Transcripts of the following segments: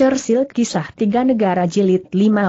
Churchill Kisah Tiga Negara Jilid 53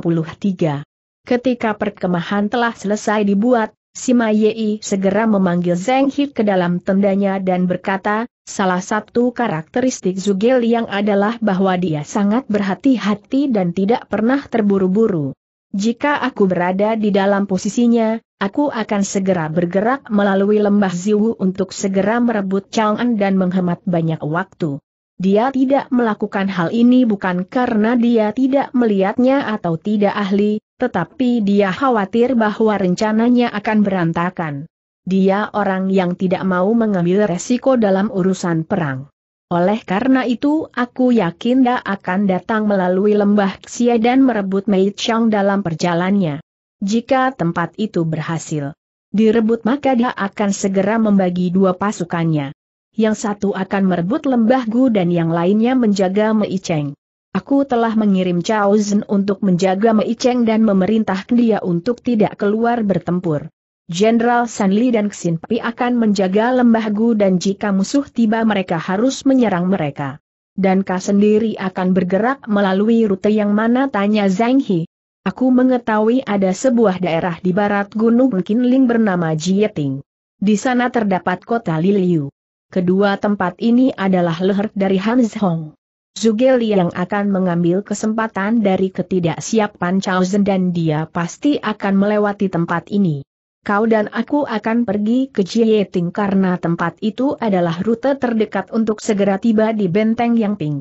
Ketika perkemahan telah selesai dibuat, Sima Yei segera memanggil Zeng Hit ke dalam tendanya dan berkata, salah satu karakteristik Zugel yang adalah bahwa dia sangat berhati-hati dan tidak pernah terburu-buru. Jika aku berada di dalam posisinya, aku akan segera bergerak melalui lembah Ziwu untuk segera merebut Chang'an dan menghemat banyak waktu. Dia tidak melakukan hal ini bukan karena dia tidak melihatnya atau tidak ahli, tetapi dia khawatir bahwa rencananya akan berantakan. Dia orang yang tidak mau mengambil resiko dalam urusan perang. Oleh karena itu aku yakin dia akan datang melalui lembah Xia dan merebut Mei Chang dalam perjalannya. Jika tempat itu berhasil direbut maka dia akan segera membagi dua pasukannya yang satu akan merebut lembah Gu dan yang lainnya menjaga Mei Cheng. Aku telah mengirim Chao Zhen untuk menjaga Mei Cheng dan memerintah dia untuk tidak keluar bertempur. Jenderal Li dan Xin Pi akan menjaga lembah Gu dan jika musuh tiba mereka harus menyerang mereka. Dan Ka sendiri akan bergerak melalui rute yang mana tanya Zhang He. Aku mengetahui ada sebuah daerah di barat Gunung Qinling bernama Jieting. Di sana terdapat kota Liliu. Kedua tempat ini adalah leher dari Hans Hong. Li yang akan mengambil kesempatan dari ketidaksiapan Chao Zhen dan dia pasti akan melewati tempat ini. Kau dan aku akan pergi ke Jieting karena tempat itu adalah rute terdekat untuk segera tiba di benteng Yang Yangping.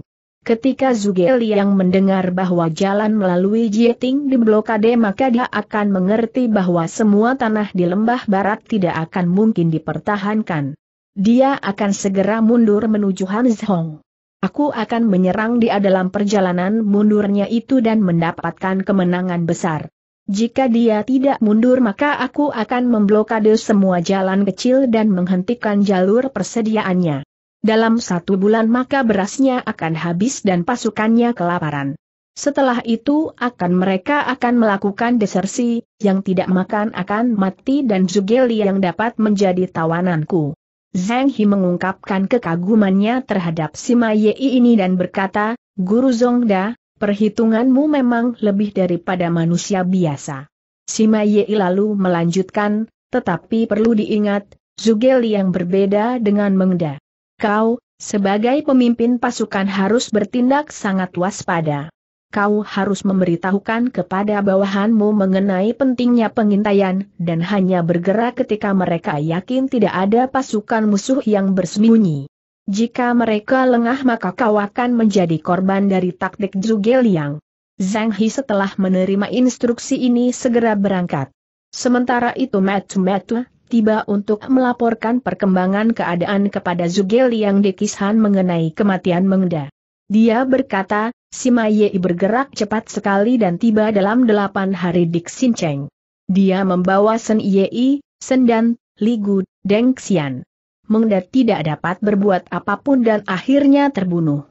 Ketika Li yang mendengar bahwa jalan melalui Jieting diblokade maka dia akan mengerti bahwa semua tanah di lembah barat tidak akan mungkin dipertahankan dia akan segera mundur menuju Hanzhong. Aku akan menyerang dia dalam perjalanan mundurnya itu dan mendapatkan kemenangan besar. Jika dia tidak mundur maka aku akan memblokade semua jalan kecil dan menghentikan jalur persediaannya. Dalam satu bulan maka berasnya akan habis dan pasukannya kelaparan. Setelah itu akan mereka akan melakukan desersi, yang tidak makan akan mati dan Zugeli yang dapat menjadi tawananku. Zhang He mengungkapkan kekagumannya terhadap si Ye ini dan berkata, Guru Zongda, perhitunganmu memang lebih daripada manusia biasa. Si Ye lalu melanjutkan, tetapi perlu diingat, Li yang berbeda dengan Mengda. Kau, sebagai pemimpin pasukan harus bertindak sangat waspada kau harus memberitahukan kepada bawahanmu mengenai pentingnya pengintaian, dan hanya bergerak ketika mereka yakin tidak ada pasukan musuh yang bersembunyi. Jika mereka lengah maka kau akan menjadi korban dari taktik Liang. Zhang He setelah menerima instruksi ini segera berangkat. Sementara itu Matu Matu tiba untuk melaporkan perkembangan keadaan kepada Zugel yang Kishan mengenai kematian Mengda. Dia berkata, Si Yei bergerak cepat sekali dan tiba dalam delapan hari di Xincheng. Dia membawa Sen Yei, Sendan, Ligu, Deng Xian. Mengda tidak dapat berbuat apapun dan akhirnya terbunuh.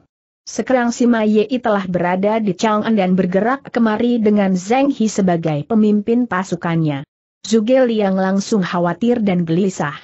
Sekarang si Yei telah berada di Chang'an dan bergerak kemari dengan Zheng He sebagai pemimpin pasukannya. Zuge Liang langsung khawatir dan gelisah.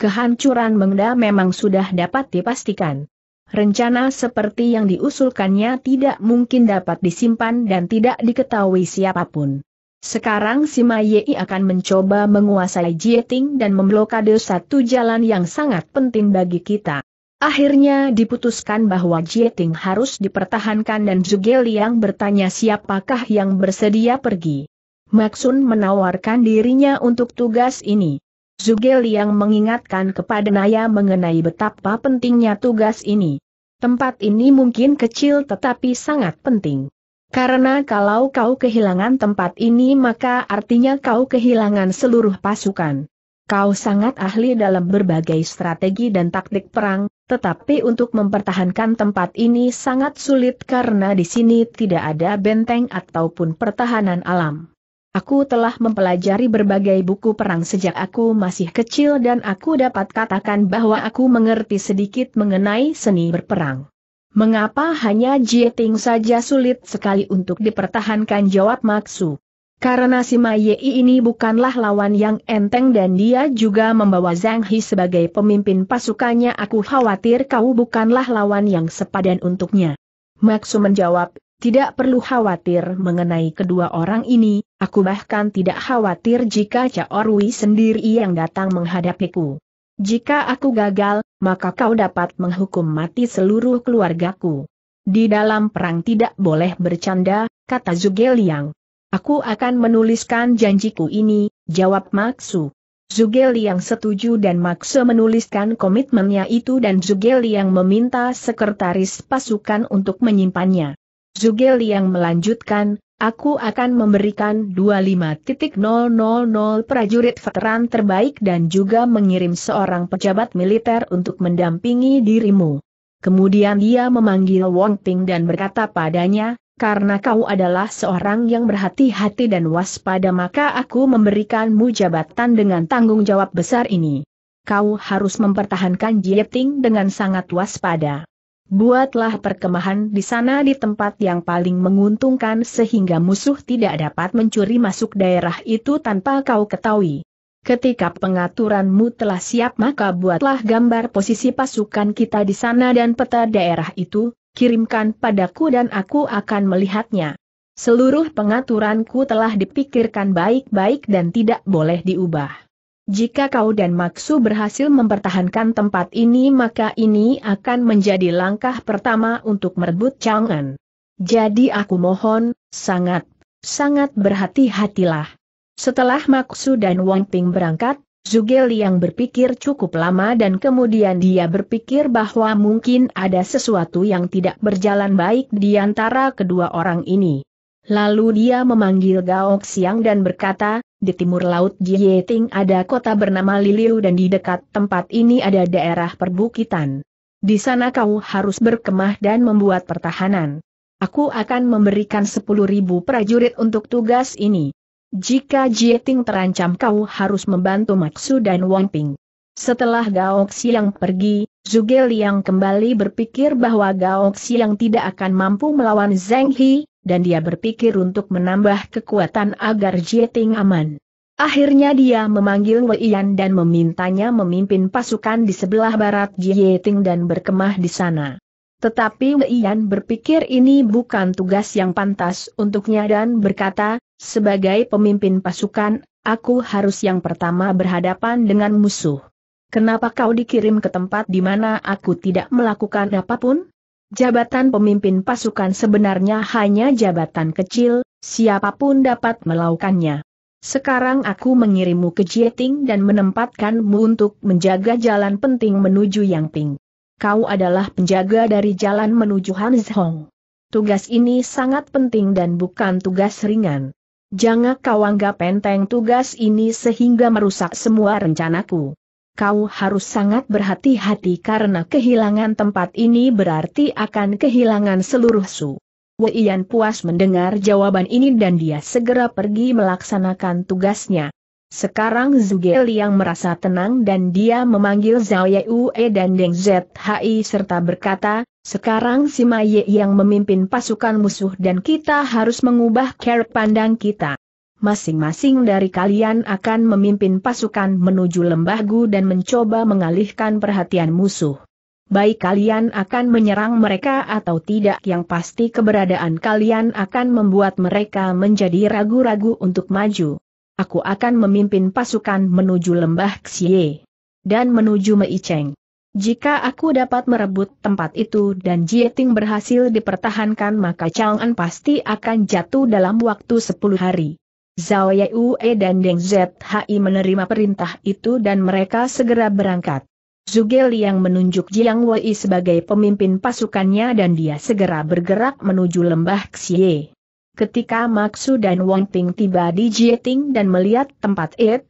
Kehancuran Mengda memang sudah dapat dipastikan rencana seperti yang diusulkannya tidak mungkin dapat disimpan dan tidak diketahui siapapun. Sekarang si Yei akan mencoba menguasai Jieting dan memblokade satu jalan yang sangat penting bagi kita. Akhirnya diputuskan bahwa Jieting harus dipertahankan dan Zhuge Liang bertanya siapakah yang bersedia pergi. Maksun menawarkan dirinya untuk tugas ini. Zhuge Liang mengingatkan kepada Naya mengenai betapa pentingnya tugas ini. Tempat ini mungkin kecil tetapi sangat penting. Karena kalau kau kehilangan tempat ini maka artinya kau kehilangan seluruh pasukan. Kau sangat ahli dalam berbagai strategi dan taktik perang, tetapi untuk mempertahankan tempat ini sangat sulit karena di sini tidak ada benteng ataupun pertahanan alam. Aku telah mempelajari berbagai buku perang sejak aku masih kecil dan aku dapat katakan bahwa aku mengerti sedikit mengenai seni berperang. Mengapa hanya Jieting saja sulit sekali untuk dipertahankan jawab Maksu? Karena si Yei ini bukanlah lawan yang enteng dan dia juga membawa Zhang He sebagai pemimpin pasukannya aku khawatir kau bukanlah lawan yang sepadan untuknya. Maksu menjawab, tidak perlu khawatir mengenai kedua orang ini, Aku bahkan tidak khawatir jika Caorwi sendiri yang datang menghadapiku. Jika aku gagal, maka kau dapat menghukum mati seluruh keluargaku. Di dalam perang tidak boleh bercanda, kata Zugeliang. Aku akan menuliskan janjiku ini, jawab Maksu. Zugeliang setuju dan Maksu menuliskan komitmennya itu dan Zugeliang meminta sekretaris pasukan untuk menyimpannya. Zugeliang melanjutkan, Aku akan memberikan 25.000 prajurit veteran terbaik dan juga mengirim seorang pejabat militer untuk mendampingi dirimu. Kemudian dia memanggil Wong Ping dan berkata padanya, karena kau adalah seorang yang berhati-hati dan waspada maka aku memberikanmu jabatan dengan tanggung jawab besar ini. Kau harus mempertahankan Jieting dengan sangat waspada. Buatlah perkemahan di sana di tempat yang paling menguntungkan sehingga musuh tidak dapat mencuri masuk daerah itu tanpa kau ketahui. Ketika pengaturanmu telah siap maka buatlah gambar posisi pasukan kita di sana dan peta daerah itu, kirimkan padaku dan aku akan melihatnya. Seluruh pengaturanku telah dipikirkan baik-baik dan tidak boleh diubah. Jika kau dan Maksu berhasil mempertahankan tempat ini maka ini akan menjadi langkah pertama untuk merebut Chang'an. Jadi aku mohon, sangat, sangat berhati-hatilah. Setelah Maksu dan Wang Ping berangkat, Zuge Liang berpikir cukup lama dan kemudian dia berpikir bahwa mungkin ada sesuatu yang tidak berjalan baik di antara kedua orang ini. Lalu dia memanggil Gao Xiang dan berkata, di timur laut Jieting ada kota bernama Liliu dan di dekat tempat ini ada daerah perbukitan. Di sana kau harus berkemah dan membuat pertahanan. Aku akan memberikan 10.000 prajurit untuk tugas ini. Jika Jieting terancam kau harus membantu Maksu dan Wang Ping. Setelah Gao Xiang pergi, Zuge Liang kembali berpikir bahwa Gao Xiang tidak akan mampu melawan Zheng He, dan dia berpikir untuk menambah kekuatan agar Jieting aman. Akhirnya dia memanggil Yan dan memintanya memimpin pasukan di sebelah barat Jieting dan berkemah di sana. Tetapi Yan berpikir ini bukan tugas yang pantas untuknya dan berkata, sebagai pemimpin pasukan, aku harus yang pertama berhadapan dengan musuh. Kenapa kau dikirim ke tempat di mana aku tidak melakukan apapun? jabatan pemimpin pasukan sebenarnya hanya jabatan kecil, siapapun dapat melakukannya. Sekarang aku mengirimmu ke Jieting dan menempatkanmu untuk menjaga jalan penting menuju Yang Yangping. Kau adalah penjaga dari jalan menuju Hanzhong. Tugas ini sangat penting dan bukan tugas ringan. Jangan kau anggap enteng tugas ini sehingga merusak semua rencanaku kau harus sangat berhati-hati karena kehilangan tempat ini berarti akan kehilangan seluruh su. Yan puas mendengar jawaban ini dan dia segera pergi melaksanakan tugasnya. Sekarang Zugel yang merasa tenang dan dia memanggil Zhao Yue dan Deng Zhi serta berkata, sekarang Sima Ye yang memimpin pasukan musuh dan kita harus mengubah cara pandang kita masing-masing dari kalian akan memimpin pasukan menuju lembah Gu dan mencoba mengalihkan perhatian musuh. Baik kalian akan menyerang mereka atau tidak yang pasti keberadaan kalian akan membuat mereka menjadi ragu-ragu untuk maju. Aku akan memimpin pasukan menuju lembah Xie dan menuju Meicheng. Jika aku dapat merebut tempat itu dan Jieting berhasil dipertahankan maka Chang'an pasti akan jatuh dalam waktu 10 hari. Zhao Yue dan Deng Zhi menerima perintah itu dan mereka segera berangkat. Zugel yang menunjuk Jiang Wei sebagai pemimpin pasukannya dan dia segera bergerak menuju lembah Xie. Ketika Maksu dan Wang Ping tiba di Jieting dan melihat tempat It,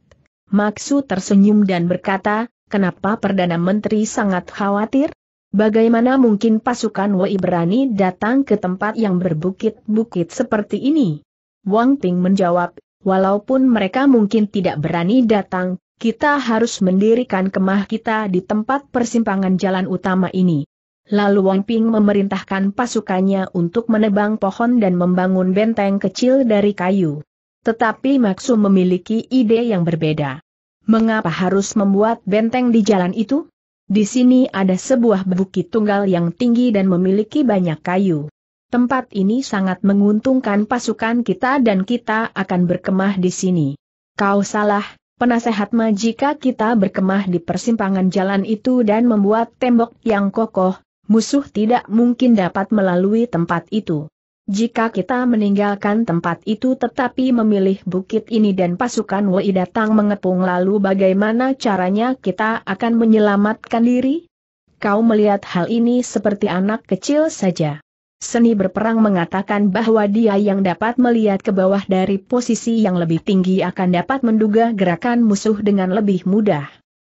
Maksu tersenyum dan berkata, kenapa Perdana Menteri sangat khawatir? Bagaimana mungkin pasukan Wei berani datang ke tempat yang berbukit-bukit seperti ini? Wang Ping menjawab, walaupun mereka mungkin tidak berani datang, kita harus mendirikan kemah kita di tempat persimpangan jalan utama ini. Lalu Wang Ping memerintahkan pasukannya untuk menebang pohon dan membangun benteng kecil dari kayu. Tetapi Maksu memiliki ide yang berbeda. Mengapa harus membuat benteng di jalan itu? Di sini ada sebuah bukit tunggal yang tinggi dan memiliki banyak kayu. Tempat ini sangat menguntungkan pasukan kita dan kita akan berkemah di sini. Kau salah, penasehat jika kita berkemah di persimpangan jalan itu dan membuat tembok yang kokoh, musuh tidak mungkin dapat melalui tempat itu. Jika kita meninggalkan tempat itu tetapi memilih bukit ini dan pasukan Wei datang mengepung lalu bagaimana caranya kita akan menyelamatkan diri? Kau melihat hal ini seperti anak kecil saja. Seni berperang mengatakan bahwa dia yang dapat melihat ke bawah dari posisi yang lebih tinggi akan dapat menduga gerakan musuh dengan lebih mudah.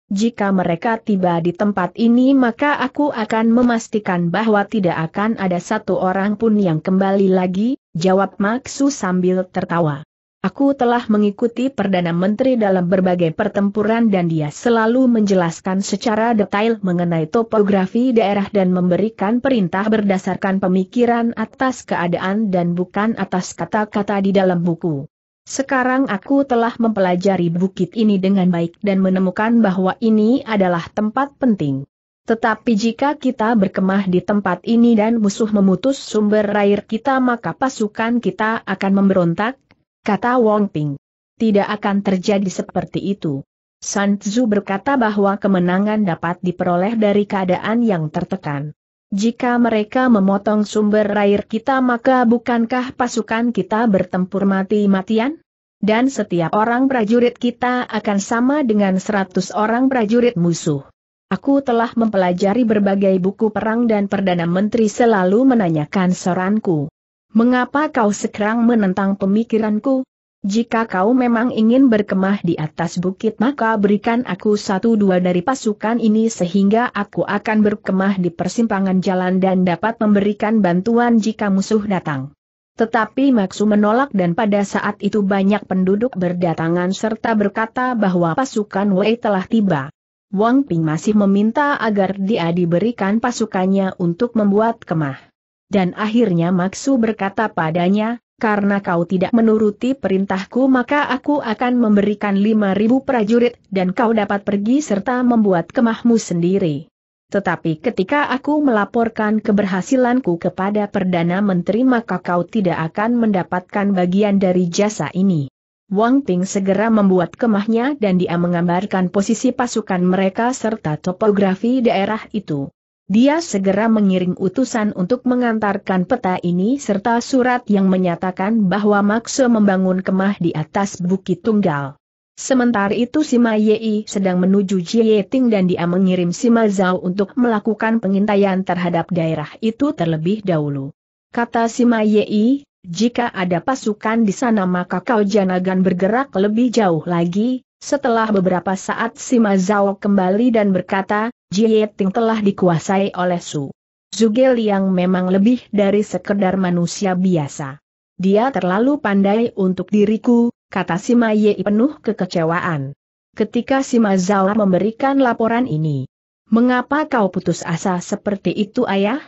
Jika mereka tiba di tempat ini maka aku akan memastikan bahwa tidak akan ada satu orang pun yang kembali lagi, jawab Maksu sambil tertawa. Aku telah mengikuti Perdana Menteri dalam berbagai pertempuran dan dia selalu menjelaskan secara detail mengenai topografi daerah dan memberikan perintah berdasarkan pemikiran atas keadaan dan bukan atas kata-kata di dalam buku. Sekarang aku telah mempelajari bukit ini dengan baik dan menemukan bahwa ini adalah tempat penting. Tetapi jika kita berkemah di tempat ini dan musuh memutus sumber air kita maka pasukan kita akan memberontak, kata Wong Ping. Tidak akan terjadi seperti itu. San Tzu berkata bahwa kemenangan dapat diperoleh dari keadaan yang tertekan. Jika mereka memotong sumber air kita maka bukankah pasukan kita bertempur mati-matian? Dan setiap orang prajurit kita akan sama dengan 100 orang prajurit musuh. Aku telah mempelajari berbagai buku perang dan Perdana Menteri selalu menanyakan saranku. Mengapa kau sekarang menentang pemikiranku? Jika kau memang ingin berkemah di atas bukit maka berikan aku satu dua dari pasukan ini sehingga aku akan berkemah di persimpangan jalan dan dapat memberikan bantuan jika musuh datang. Tetapi Maksu menolak dan pada saat itu banyak penduduk berdatangan serta berkata bahwa pasukan Wei telah tiba. Wang Ping masih meminta agar dia diberikan pasukannya untuk membuat kemah dan akhirnya Maksu berkata padanya, karena kau tidak menuruti perintahku maka aku akan memberikan 5.000 prajurit dan kau dapat pergi serta membuat kemahmu sendiri. Tetapi ketika aku melaporkan keberhasilanku kepada Perdana Menteri maka kau tidak akan mendapatkan bagian dari jasa ini. Wang Ping segera membuat kemahnya dan dia menggambarkan posisi pasukan mereka serta topografi daerah itu. Dia segera mengiring utusan untuk mengantarkan peta ini serta surat yang menyatakan bahwa Makso membangun kemah di atas Bukit Tunggal. Sementara itu Sima Yei sedang menuju Jieting dan dia mengirim Sima Zhao untuk melakukan pengintaian terhadap daerah itu terlebih dahulu. Kata Sima Yei, jika ada pasukan di sana maka kau jangan bergerak lebih jauh lagi, setelah beberapa saat Sima Zhao kembali dan berkata, Jieting telah dikuasai oleh Su Zugel Liang memang lebih dari sekedar manusia biasa. Dia terlalu pandai untuk diriku, kata Sima Ye penuh kekecewaan. Ketika Sima Zawa memberikan laporan ini, mengapa kau putus asa seperti itu ayah?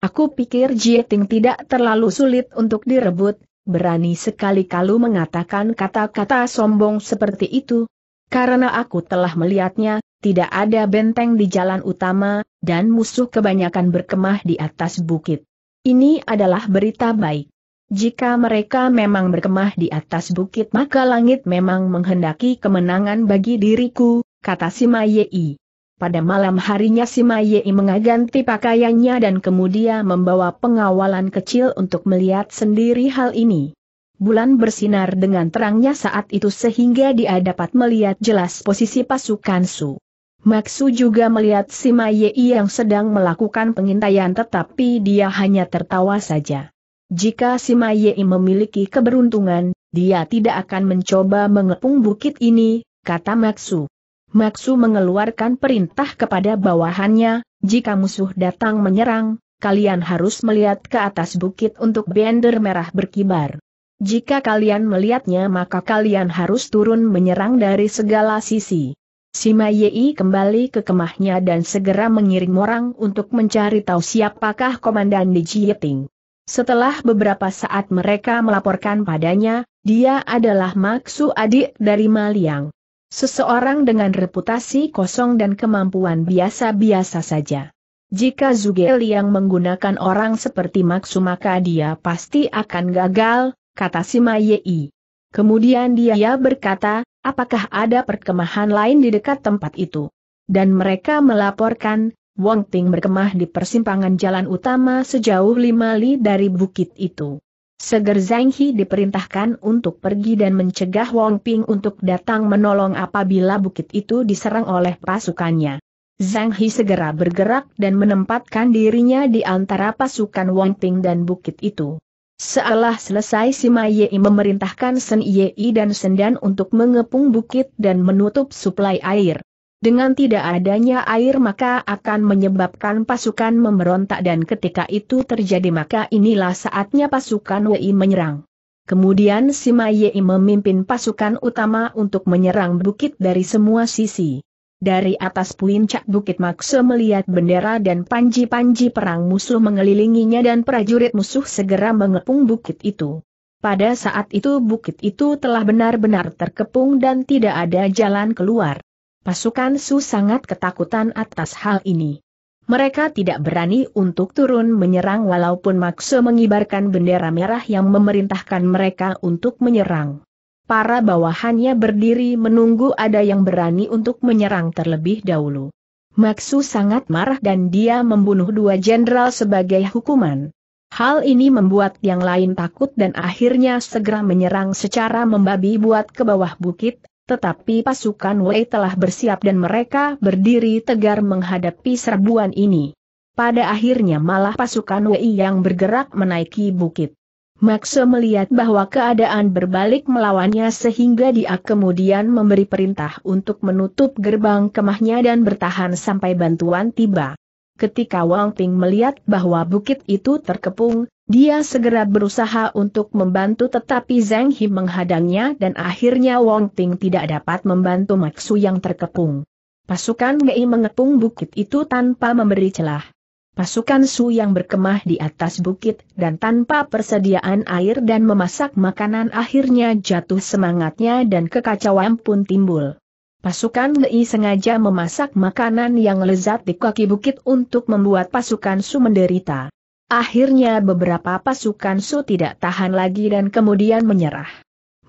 Aku pikir Jieting tidak terlalu sulit untuk direbut, berani sekali kalau mengatakan kata-kata sombong seperti itu. Karena aku telah melihatnya, tidak ada benteng di jalan utama, dan musuh kebanyakan berkemah di atas bukit. Ini adalah berita baik. Jika mereka memang berkemah di atas bukit maka langit memang menghendaki kemenangan bagi diriku, kata Sima Yei. Pada malam harinya Sima Yei mengaganti pakaiannya dan kemudian membawa pengawalan kecil untuk melihat sendiri hal ini. Bulan bersinar dengan terangnya saat itu sehingga dia dapat melihat jelas posisi pasukan Su. Maksu juga melihat si Mayei yang sedang melakukan pengintaian tetapi dia hanya tertawa saja. Jika si Mayei memiliki keberuntungan, dia tidak akan mencoba mengepung bukit ini, kata Maksu. Maksu mengeluarkan perintah kepada bawahannya, jika musuh datang menyerang, kalian harus melihat ke atas bukit untuk bender merah berkibar. Jika kalian melihatnya maka kalian harus turun menyerang dari segala sisi. Sima Yei kembali ke kemahnya dan segera mengirim orang untuk mencari tahu siapakah Komandan Di Jieting. Setelah beberapa saat mereka melaporkan padanya, dia adalah Maksu adik dari Maliang. Seseorang dengan reputasi kosong dan kemampuan biasa-biasa saja. Jika Zuge Liang menggunakan orang seperti Maksu maka dia pasti akan gagal, kata Sima Yei. Kemudian dia berkata, apakah ada perkemahan lain di dekat tempat itu. Dan mereka melaporkan, Wang Ting berkemah di persimpangan jalan utama sejauh lima li dari bukit itu. Seger Zhang He diperintahkan untuk pergi dan mencegah Wang Ping untuk datang menolong apabila bukit itu diserang oleh pasukannya. Zhang He segera bergerak dan menempatkan dirinya di antara pasukan Wang Ping dan bukit itu. Sealah selesai si Mayei memerintahkan Sen Yei dan Sendan untuk mengepung bukit dan menutup suplai air. Dengan tidak adanya air maka akan menyebabkan pasukan memberontak dan ketika itu terjadi maka inilah saatnya pasukan Wei menyerang. Kemudian si Mayei memimpin pasukan utama untuk menyerang bukit dari semua sisi. Dari atas puncak Bukit Makso melihat bendera dan panji-panji perang musuh mengelilinginya dan prajurit musuh segera mengepung bukit itu. Pada saat itu bukit itu telah benar-benar terkepung dan tidak ada jalan keluar. Pasukan Su sangat ketakutan atas hal ini. Mereka tidak berani untuk turun menyerang walaupun Makso mengibarkan bendera merah yang memerintahkan mereka untuk menyerang para bawahannya berdiri menunggu ada yang berani untuk menyerang terlebih dahulu. Maksu sangat marah dan dia membunuh dua jenderal sebagai hukuman. Hal ini membuat yang lain takut dan akhirnya segera menyerang secara membabi buat ke bawah bukit, tetapi pasukan Wei telah bersiap dan mereka berdiri tegar menghadapi serbuan ini. Pada akhirnya malah pasukan Wei yang bergerak menaiki bukit. Maxo melihat bahwa keadaan berbalik melawannya sehingga dia kemudian memberi perintah untuk menutup gerbang kemahnya dan bertahan sampai bantuan tiba. Ketika Wang Ping melihat bahwa bukit itu terkepung, dia segera berusaha untuk membantu tetapi Zhang He menghadangnya dan akhirnya Wang Ping tidak dapat membantu Maxu yang terkepung. Pasukan Mei mengepung bukit itu tanpa memberi celah. Pasukan Su yang berkemah di atas bukit dan tanpa persediaan air dan memasak makanan akhirnya jatuh semangatnya dan kekacauan pun timbul. Pasukan Lei sengaja memasak makanan yang lezat di kaki bukit untuk membuat pasukan Su menderita. Akhirnya beberapa pasukan Su tidak tahan lagi dan kemudian menyerah.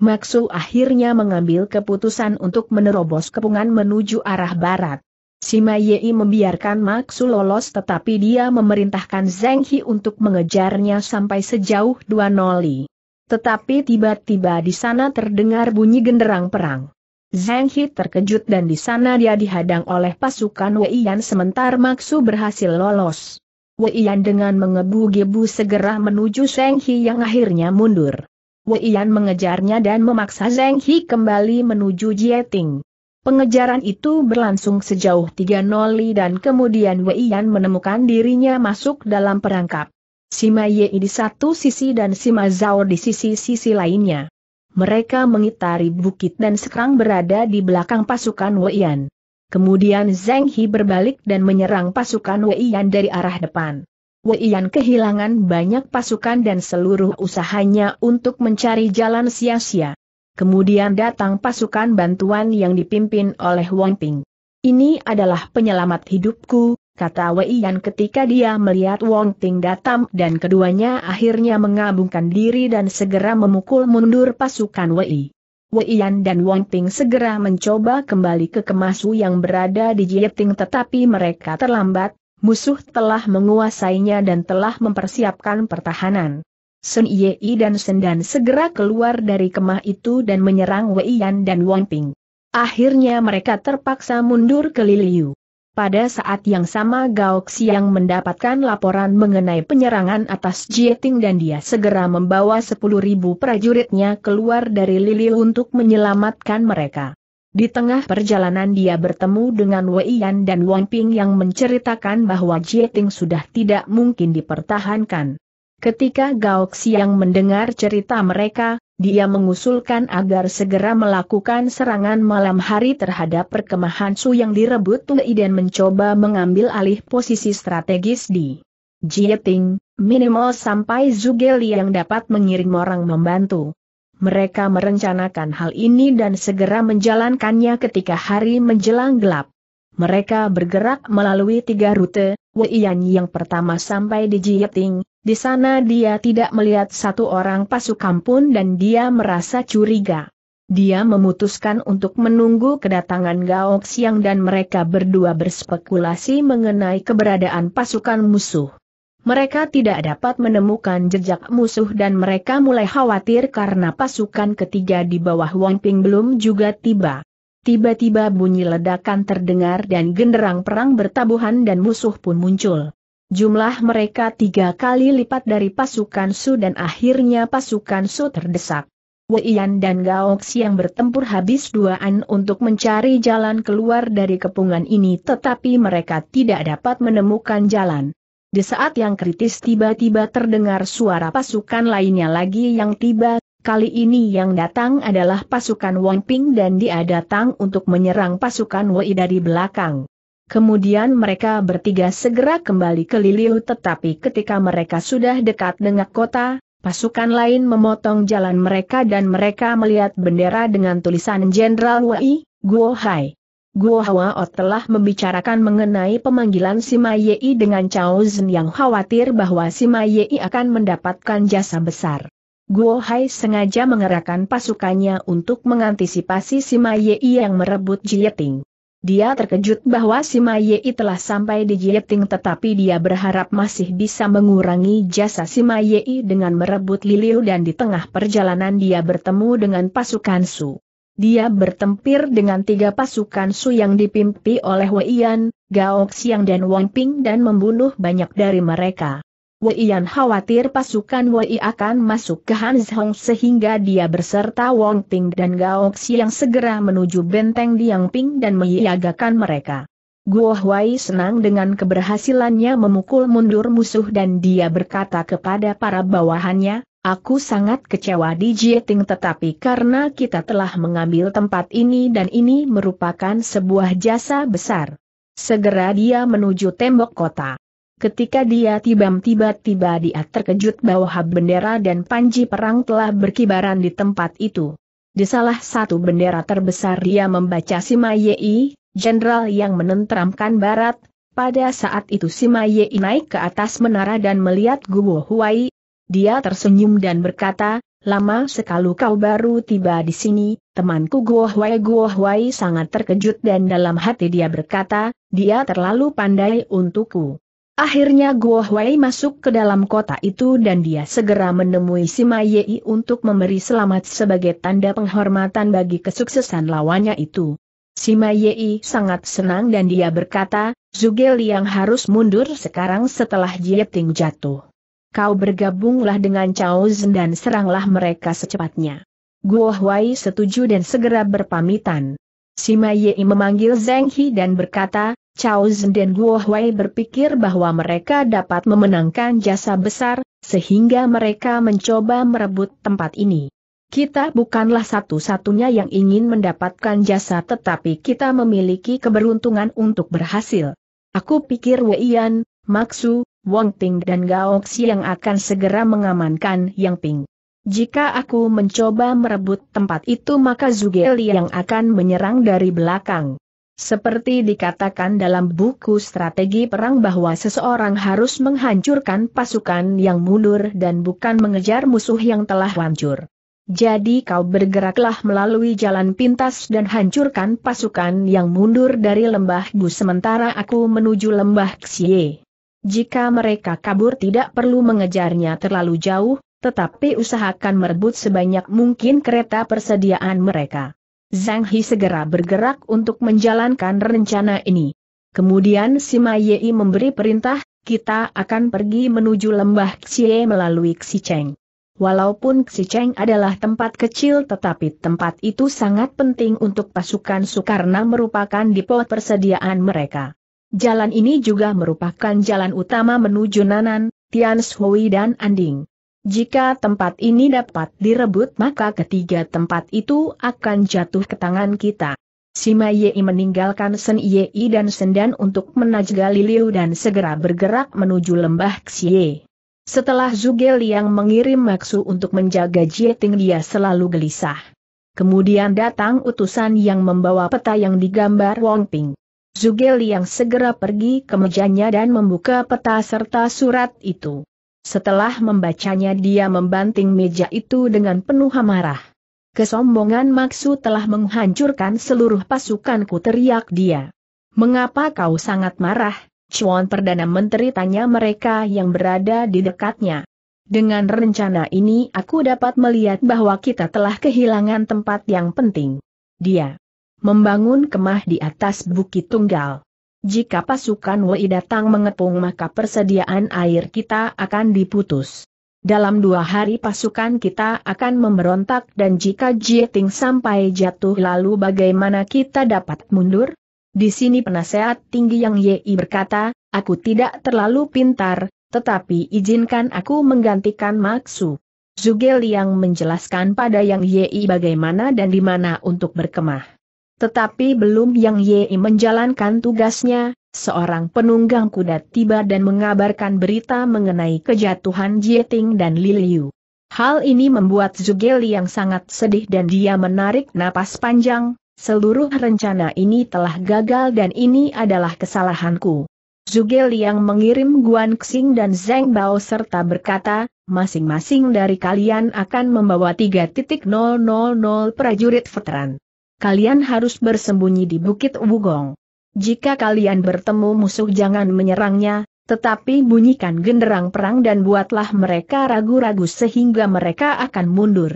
Maksu akhirnya mengambil keputusan untuk menerobos kepungan menuju arah barat. Si Yei membiarkan Maksu lolos tetapi dia memerintahkan Zeng Hi untuk mengejarnya sampai sejauh dua noli. Tetapi tiba-tiba di sana terdengar bunyi genderang perang. Zenghi He terkejut dan di sana dia dihadang oleh pasukan Wei Yan sementara Maksu berhasil lolos. Wei Yan dengan mengebu-gebu segera menuju Zenghi He yang akhirnya mundur. Wei Yan mengejarnya dan memaksa Zenghi He kembali menuju Jieting. Pengejaran itu berlangsung sejauh tiga noli dan kemudian Wei Yan menemukan dirinya masuk dalam perangkap. Sima Yei di satu sisi dan Sima Zhao di sisi-sisi lainnya. Mereka mengitari bukit dan sekarang berada di belakang pasukan Wei Yan. Kemudian Zheng He berbalik dan menyerang pasukan Wei Yan dari arah depan. Wei Yan kehilangan banyak pasukan dan seluruh usahanya untuk mencari jalan sia-sia. Kemudian datang pasukan bantuan yang dipimpin oleh Wang Ping. Ini adalah penyelamat hidupku, kata Wei Yan ketika dia melihat Wang Ping datang dan keduanya akhirnya mengabungkan diri dan segera memukul mundur pasukan Wei. Wei Yan dan Wang Ping segera mencoba kembali ke kemasu yang berada di Jieting tetapi mereka terlambat, musuh telah menguasainya dan telah mempersiapkan pertahanan. Sun Yei dan Sendan segera keluar dari kemah itu dan menyerang Wei Yan dan Wang Ping. Akhirnya mereka terpaksa mundur ke Liliu. Pada saat yang sama Gao Xiang mendapatkan laporan mengenai penyerangan atas Jieting dan dia segera membawa 10.000 prajuritnya keluar dari Liliu untuk menyelamatkan mereka. Di tengah perjalanan dia bertemu dengan Wei Yan dan Wang Ping yang menceritakan bahwa Jieting sudah tidak mungkin dipertahankan. Ketika Gao Xiang mendengar cerita mereka, dia mengusulkan agar segera melakukan serangan malam hari terhadap perkemahan Su yang direbut Tui dan mencoba mengambil alih posisi strategis di Jieting, minimal sampai Li yang dapat mengirim orang membantu. Mereka merencanakan hal ini dan segera menjalankannya ketika hari menjelang gelap. Mereka bergerak melalui tiga rute, Yan yang pertama sampai di Jieting, di sana dia tidak melihat satu orang pasukan pun dan dia merasa curiga. Dia memutuskan untuk menunggu kedatangan Gao Xiang dan mereka berdua berspekulasi mengenai keberadaan pasukan musuh. Mereka tidak dapat menemukan jejak musuh dan mereka mulai khawatir karena pasukan ketiga di bawah Wang Ping belum juga tiba. Tiba-tiba bunyi ledakan terdengar dan genderang perang bertabuhan dan musuh pun muncul. Jumlah mereka tiga kali lipat dari pasukan Su dan akhirnya pasukan Su terdesak. Yan dan Gao yang bertempur habis duaan untuk mencari jalan keluar dari kepungan ini tetapi mereka tidak dapat menemukan jalan. Di saat yang kritis tiba-tiba terdengar suara pasukan lainnya lagi yang tiba, kali ini yang datang adalah pasukan Wang Ping dan dia datang untuk menyerang pasukan Wei dari belakang. Kemudian mereka bertiga segera kembali ke Liliu tetapi ketika mereka sudah dekat dengan kota, pasukan lain memotong jalan mereka dan mereka melihat bendera dengan tulisan Jenderal Wei, Guo Hai. Guo Hao telah membicarakan mengenai pemanggilan Sima Yei dengan Chao Zhen yang khawatir bahwa Sima Yei akan mendapatkan jasa besar. Guo Hai sengaja mengerahkan pasukannya untuk mengantisipasi Sima Yei yang merebut Jieting. Dia terkejut bahwa si Mayei telah sampai di Jieting tetapi dia berharap masih bisa mengurangi jasa si Mayei dengan merebut Liliu dan di tengah perjalanan dia bertemu dengan pasukan Su. Dia bertempir dengan tiga pasukan Su yang dipimpin oleh Yan, Gao Xiang dan Wang Ping dan membunuh banyak dari mereka. Yan khawatir pasukan Wei akan masuk ke Hanzhong sehingga dia berserta Wong Ting dan Gaoxi yang segera menuju benteng Diangping dan menyiagakan mereka. Guo Huai senang dengan keberhasilannya memukul mundur musuh dan dia berkata kepada para bawahannya, Aku sangat kecewa di Jieting tetapi karena kita telah mengambil tempat ini dan ini merupakan sebuah jasa besar. Segera dia menuju tembok kota. Ketika dia tiba-tiba tiba dia terkejut bahwa bendera dan panji perang telah berkibaran di tempat itu. Di salah satu bendera terbesar dia membaca Sima Yei, jenderal yang menenteramkan barat, pada saat itu Sima Yei naik ke atas menara dan melihat Guo Huai. Dia tersenyum dan berkata, lama sekali kau baru tiba di sini, temanku Guo Huai Guo Huai sangat terkejut dan dalam hati dia berkata, dia terlalu pandai untukku. Akhirnya Guo Hui masuk ke dalam kota itu dan dia segera menemui Ma Yei untuk memberi selamat sebagai tanda penghormatan bagi kesuksesan lawannya itu. Ma Yei sangat senang dan dia berkata, Zugel yang harus mundur sekarang setelah Jieting jatuh. Kau bergabunglah dengan Chao Zhen dan seranglah mereka secepatnya. Guo Hui setuju dan segera berpamitan. Sima Yei memanggil Zheng He dan berkata, Chao Zhen dan Guo Huai berpikir bahwa mereka dapat memenangkan jasa besar, sehingga mereka mencoba merebut tempat ini. Kita bukanlah satu-satunya yang ingin mendapatkan jasa tetapi kita memiliki keberuntungan untuk berhasil. Aku pikir Wei Yan, Maksu, Wong Ting dan Gao yang akan segera mengamankan Yang Ping. Jika aku mencoba merebut tempat itu maka Zugeli yang akan menyerang dari belakang. Seperti dikatakan dalam buku strategi perang bahwa seseorang harus menghancurkan pasukan yang mundur dan bukan mengejar musuh yang telah hancur. Jadi kau bergeraklah melalui jalan pintas dan hancurkan pasukan yang mundur dari lembah Gu sementara aku menuju lembah Xie. Jika mereka kabur tidak perlu mengejarnya terlalu jauh, tetapi usahakan merebut sebanyak mungkin kereta persediaan mereka. Zhang He segera bergerak untuk menjalankan rencana ini. Kemudian si Sima Yei memberi perintah, kita akan pergi menuju lembah Xie melalui Xicheng. Walaupun Xicheng adalah tempat kecil tetapi tempat itu sangat penting untuk pasukan Soekarno merupakan depot persediaan mereka. Jalan ini juga merupakan jalan utama menuju Nanan, Tian Shui dan Anding. Jika tempat ini dapat direbut maka ketiga tempat itu akan jatuh ke tangan kita. Sima Yei meninggalkan Sen Yei dan Sendan untuk menajgali Liu dan segera bergerak menuju lembah Xie. Setelah Zugel yang mengirim Maksu untuk menjaga Jieting dia selalu gelisah. Kemudian datang utusan yang membawa peta yang digambar Wong Ping. Zugel yang segera pergi ke mejanya dan membuka peta serta surat itu. Setelah membacanya dia membanting meja itu dengan penuh amarah. Kesombongan maksud telah menghancurkan seluruh pasukanku teriak dia. Mengapa kau sangat marah, Cuan Perdana Menteri tanya mereka yang berada di dekatnya. Dengan rencana ini aku dapat melihat bahwa kita telah kehilangan tempat yang penting. Dia membangun kemah di atas bukit tunggal. Jika pasukan Wei datang mengepung maka persediaan air kita akan diputus. Dalam dua hari pasukan kita akan memberontak dan jika Jieting sampai jatuh lalu bagaimana kita dapat mundur? Di sini penasehat tinggi yang Yei berkata, aku tidak terlalu pintar, tetapi izinkan aku menggantikan Maksu. Zugel yang menjelaskan pada yang Yei bagaimana dan di mana untuk berkemah. Tetapi belum Yang Yi menjalankan tugasnya, seorang penunggang kuda tiba dan mengabarkan berita mengenai kejatuhan Jieting dan Liliu. Hal ini membuat Zugeli yang sangat sedih dan dia menarik napas panjang, seluruh rencana ini telah gagal dan ini adalah kesalahanku. Zugeli yang mengirim Guan Xing dan Zeng Bao serta berkata, masing-masing dari kalian akan membawa 3.000 prajurit veteran kalian harus bersembunyi di Bukit Wugong. Jika kalian bertemu musuh jangan menyerangnya, tetapi bunyikan genderang perang dan buatlah mereka ragu-ragu sehingga mereka akan mundur.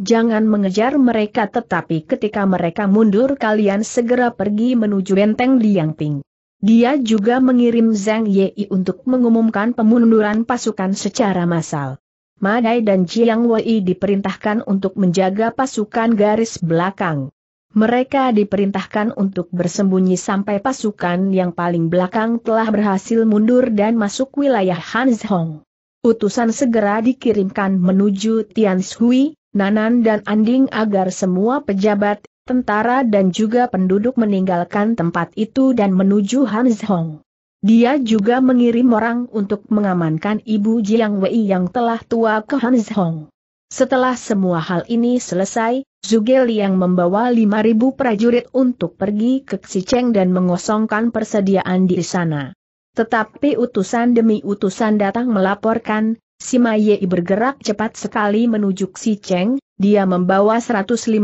Jangan mengejar mereka tetapi ketika mereka mundur kalian segera pergi menuju benteng Liangping. Dia juga mengirim Zhang Yi untuk mengumumkan pemunduran pasukan secara massal. Madai dan Jiang Wei diperintahkan untuk menjaga pasukan garis belakang. Mereka diperintahkan untuk bersembunyi sampai pasukan yang paling belakang telah berhasil mundur dan masuk wilayah Hanzhong. Utusan segera dikirimkan menuju Tianshui, Nanan dan Anding agar semua pejabat, tentara dan juga penduduk meninggalkan tempat itu dan menuju Hanzhong. Dia juga mengirim orang untuk mengamankan ibu Jiang Wei yang telah tua ke Hanzhong. Setelah semua hal ini selesai, Zugel yang membawa 5.000 prajurit untuk pergi ke Xicheng dan mengosongkan persediaan di sana. Tetapi utusan demi utusan datang melaporkan, si Maye bergerak cepat sekali menuju Xicheng. dia membawa 150.000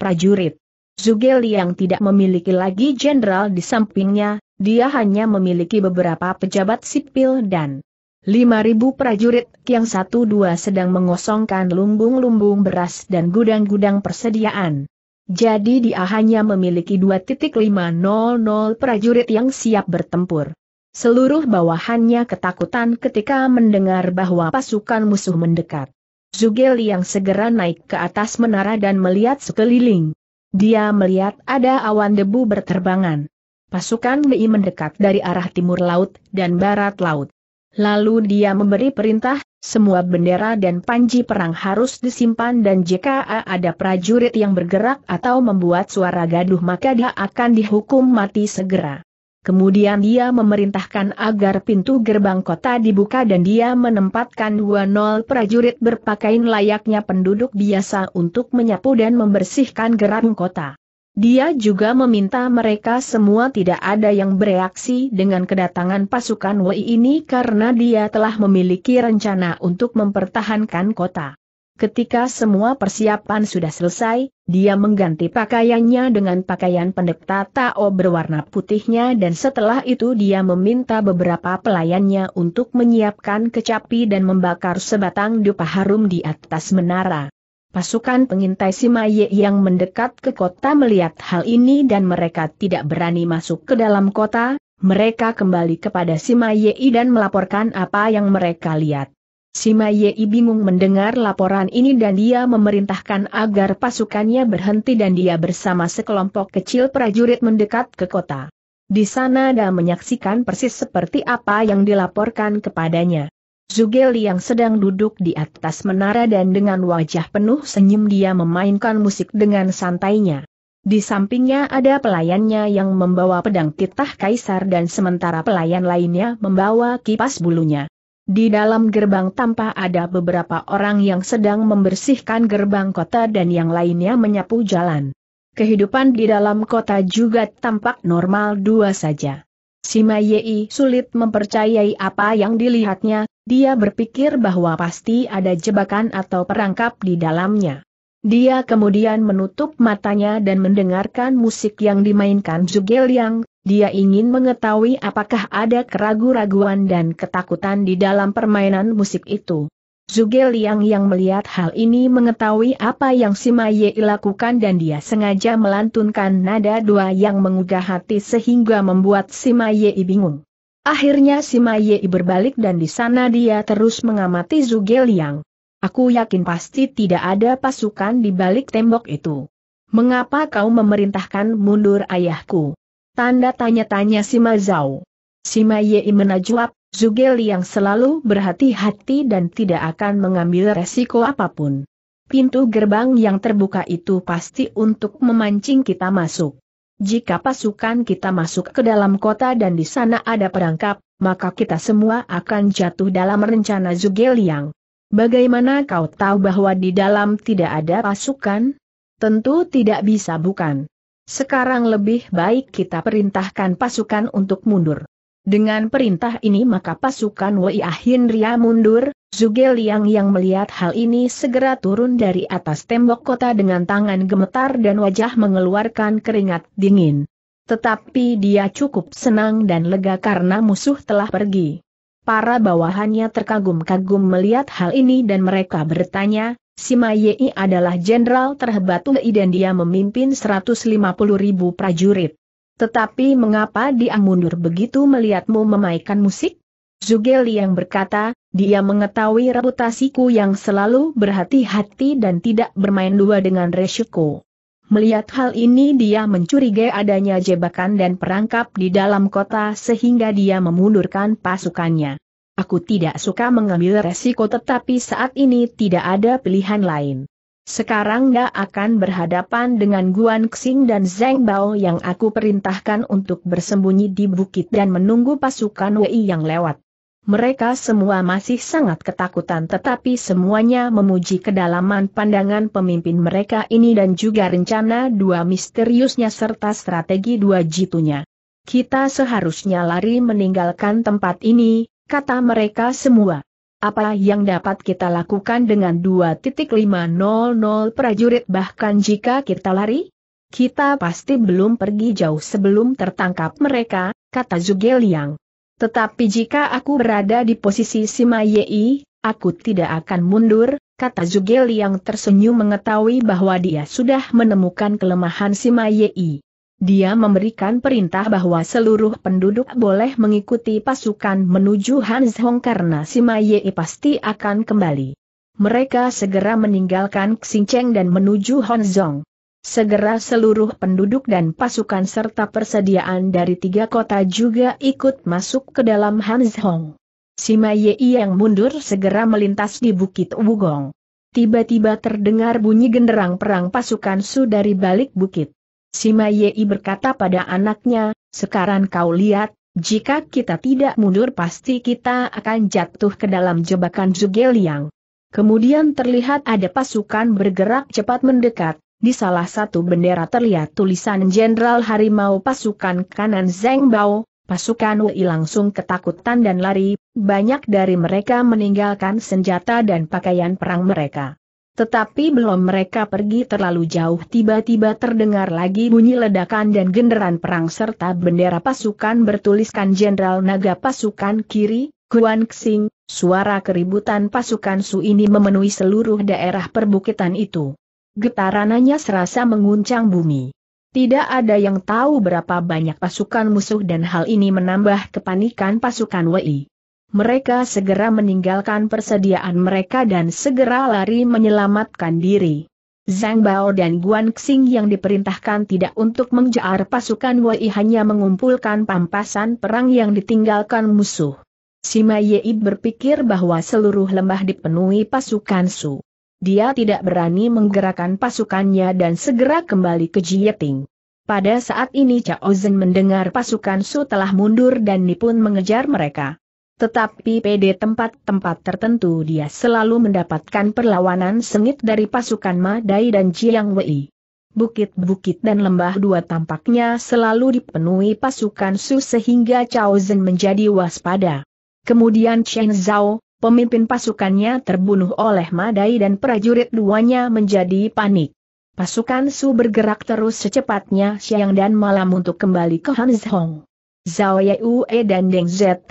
prajurit. Zugel yang tidak memiliki lagi jenderal di sampingnya, dia hanya memiliki beberapa pejabat sipil dan 5.000 prajurit yang satu dua sedang mengosongkan lumbung-lumbung beras dan gudang-gudang persediaan. Jadi dia hanya memiliki 2.500 prajurit yang siap bertempur. Seluruh bawahannya ketakutan ketika mendengar bahwa pasukan musuh mendekat. Zugel yang segera naik ke atas menara dan melihat sekeliling. Dia melihat ada awan debu berterbangan. Pasukan MI mendekat dari arah timur laut dan barat laut. Lalu dia memberi perintah, semua bendera dan panji perang harus disimpan dan jika ada prajurit yang bergerak atau membuat suara gaduh maka dia akan dihukum mati segera. Kemudian dia memerintahkan agar pintu gerbang kota dibuka dan dia menempatkan 20 prajurit berpakaian layaknya penduduk biasa untuk menyapu dan membersihkan gerbang kota. Dia juga meminta mereka semua tidak ada yang bereaksi dengan kedatangan pasukan Wei ini karena dia telah memiliki rencana untuk mempertahankan kota. Ketika semua persiapan sudah selesai, dia mengganti pakaiannya dengan pakaian pendeta Tao berwarna putihnya dan setelah itu dia meminta beberapa pelayannya untuk menyiapkan kecapi dan membakar sebatang dupa harum di atas menara. Pasukan pengintai Simaye yang mendekat ke kota melihat hal ini dan mereka tidak berani masuk ke dalam kota, mereka kembali kepada Simaye dan melaporkan apa yang mereka lihat. Simaye bingung mendengar laporan ini dan dia memerintahkan agar pasukannya berhenti dan dia bersama sekelompok kecil prajurit mendekat ke kota. Di sana dia menyaksikan persis seperti apa yang dilaporkan kepadanya. Zugel yang sedang duduk di atas menara dan dengan wajah penuh senyum dia memainkan musik dengan santainya. Di sampingnya ada pelayannya yang membawa pedang titah kaisar dan sementara pelayan lainnya membawa kipas bulunya. Di dalam gerbang tanpa ada beberapa orang yang sedang membersihkan gerbang kota dan yang lainnya menyapu jalan. Kehidupan di dalam kota juga tampak normal dua saja. Si Yei sulit mempercayai apa yang dilihatnya, dia berpikir bahwa pasti ada jebakan atau perangkap di dalamnya. Dia kemudian menutup matanya dan mendengarkan musik yang dimainkan yang. dia ingin mengetahui apakah ada keraguan raguan dan ketakutan di dalam permainan musik itu. Zuge Liang yang melihat hal ini mengetahui apa yang Sima Ye lakukan dan dia sengaja melantunkan nada dua yang mengugah hati sehingga membuat Sima Ye bingung. Akhirnya Sima Ye berbalik dan di sana dia terus mengamati Zuge Liang. Aku yakin pasti tidak ada pasukan di balik tembok itu. Mengapa kau memerintahkan mundur ayahku? Tanda tanya-tanya Sima Zhao. Sima Ye menajuap, Zugel yang selalu berhati-hati dan tidak akan mengambil resiko apapun. Pintu gerbang yang terbuka itu pasti untuk memancing kita masuk. Jika pasukan kita masuk ke dalam kota dan di sana ada perangkap, maka kita semua akan jatuh dalam rencana Zugel yang. Bagaimana kau tahu bahwa di dalam tidak ada pasukan? Tentu tidak bisa bukan. Sekarang lebih baik kita perintahkan pasukan untuk mundur. Dengan perintah ini maka pasukan Wei Ria mundur, Zuge Liang yang melihat hal ini segera turun dari atas tembok kota dengan tangan gemetar dan wajah mengeluarkan keringat dingin. Tetapi dia cukup senang dan lega karena musuh telah pergi. Para bawahannya terkagum-kagum melihat hal ini dan mereka bertanya, si Yei adalah jenderal terhebat Wei dan dia memimpin 150 ribu prajurit. Tetapi mengapa dia mundur begitu melihatmu memainkan musik? Zugeli yang berkata, dia mengetahui reputasiku yang selalu berhati-hati dan tidak bermain dua dengan resiko. Melihat hal ini dia mencurigai adanya jebakan dan perangkap di dalam kota sehingga dia memundurkan pasukannya. Aku tidak suka mengambil resiko tetapi saat ini tidak ada pilihan lain. Sekarang gak akan berhadapan dengan Guan Xing dan Zeng Bao yang aku perintahkan untuk bersembunyi di bukit dan menunggu pasukan Wei yang lewat. Mereka semua masih sangat ketakutan tetapi semuanya memuji kedalaman pandangan pemimpin mereka ini dan juga rencana dua misteriusnya serta strategi dua jitunya. Kita seharusnya lari meninggalkan tempat ini, kata mereka semua. Apa yang dapat kita lakukan dengan 2.500 prajurit bahkan jika kita lari? Kita pasti belum pergi jauh sebelum tertangkap mereka, kata Yang. Tetapi jika aku berada di posisi Sima Yei, aku tidak akan mundur, kata Yang tersenyum mengetahui bahwa dia sudah menemukan kelemahan Sima Yei. Dia memberikan perintah bahwa seluruh penduduk boleh mengikuti pasukan menuju Hanzhong karena Sima Ye pasti akan kembali. Mereka segera meninggalkan Xingcheng dan menuju Honzong. Segera seluruh penduduk dan pasukan serta persediaan dari tiga kota juga ikut masuk ke dalam Hanzhong. Sima Ye yang mundur segera melintas di Bukit Wugong. Tiba-tiba terdengar bunyi genderang perang pasukan Su dari balik bukit. Si Yei berkata pada anaknya, sekarang kau lihat, jika kita tidak mundur pasti kita akan jatuh ke dalam jebakan Zugeliang. Kemudian terlihat ada pasukan bergerak cepat mendekat, di salah satu bendera terlihat tulisan Jenderal Harimau pasukan kanan Zeng Bao, pasukan Wei langsung ketakutan dan lari, banyak dari mereka meninggalkan senjata dan pakaian perang mereka. Tetapi belum mereka pergi terlalu jauh tiba-tiba terdengar lagi bunyi ledakan dan genderan perang serta bendera pasukan bertuliskan Jenderal Naga Pasukan Kiri, Guan Xing, suara keributan pasukan Su ini memenuhi seluruh daerah perbukitan itu. Getarannya serasa menguncang bumi. Tidak ada yang tahu berapa banyak pasukan musuh dan hal ini menambah kepanikan pasukan Wei mereka segera meninggalkan persediaan mereka dan segera lari menyelamatkan diri. Zhang Bao dan Guan Xing yang diperintahkan tidak untuk mengejar pasukan Wei hanya mengumpulkan pampasan perang yang ditinggalkan musuh. Sima Yei berpikir bahwa seluruh lembah dipenuhi pasukan Su. Dia tidak berani menggerakkan pasukannya dan segera kembali ke Jieting. Pada saat ini Cao Zhen mendengar pasukan Su telah mundur dan Nipun mengejar mereka. Tetapi PD tempat-tempat tertentu dia selalu mendapatkan perlawanan sengit dari pasukan Madai dan Jiang Wei. Bukit-bukit dan lembah dua tampaknya selalu dipenuhi pasukan Su sehingga Chao Zhen menjadi waspada. Kemudian Chen Zhao, pemimpin pasukannya terbunuh oleh Madai dan prajurit duanya menjadi panik. Pasukan Su bergerak terus secepatnya siang dan malam untuk kembali ke Hanzhong. Zhao Yue dan Deng Zhi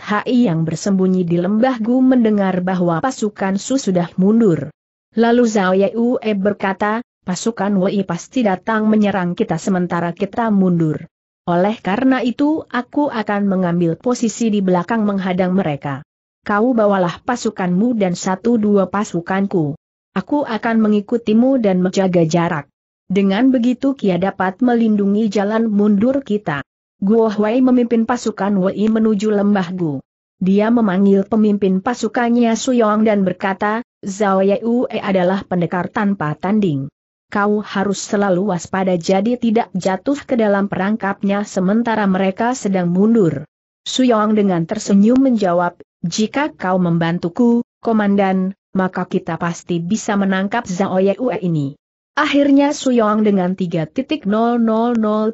yang bersembunyi di lembah Gu mendengar bahwa pasukan Su sudah mundur. Lalu Zhao Yue berkata, pasukan Wei pasti datang menyerang kita sementara kita mundur. Oleh karena itu aku akan mengambil posisi di belakang menghadang mereka. Kau bawalah pasukanmu dan satu dua pasukanku. Aku akan mengikutimu dan menjaga jarak. Dengan begitu kia dapat melindungi jalan mundur kita. Guo Huai memimpin pasukan Wei menuju lembah Gu. Dia memanggil pemimpin pasukannya Su Yong dan berkata, Zhao Yue adalah pendekar tanpa tanding. Kau harus selalu waspada jadi tidak jatuh ke dalam perangkapnya sementara mereka sedang mundur. Su Yong dengan tersenyum menjawab, jika kau membantuku, komandan, maka kita pasti bisa menangkap Zhao Yue ini. Akhirnya Suyong dengan 3.000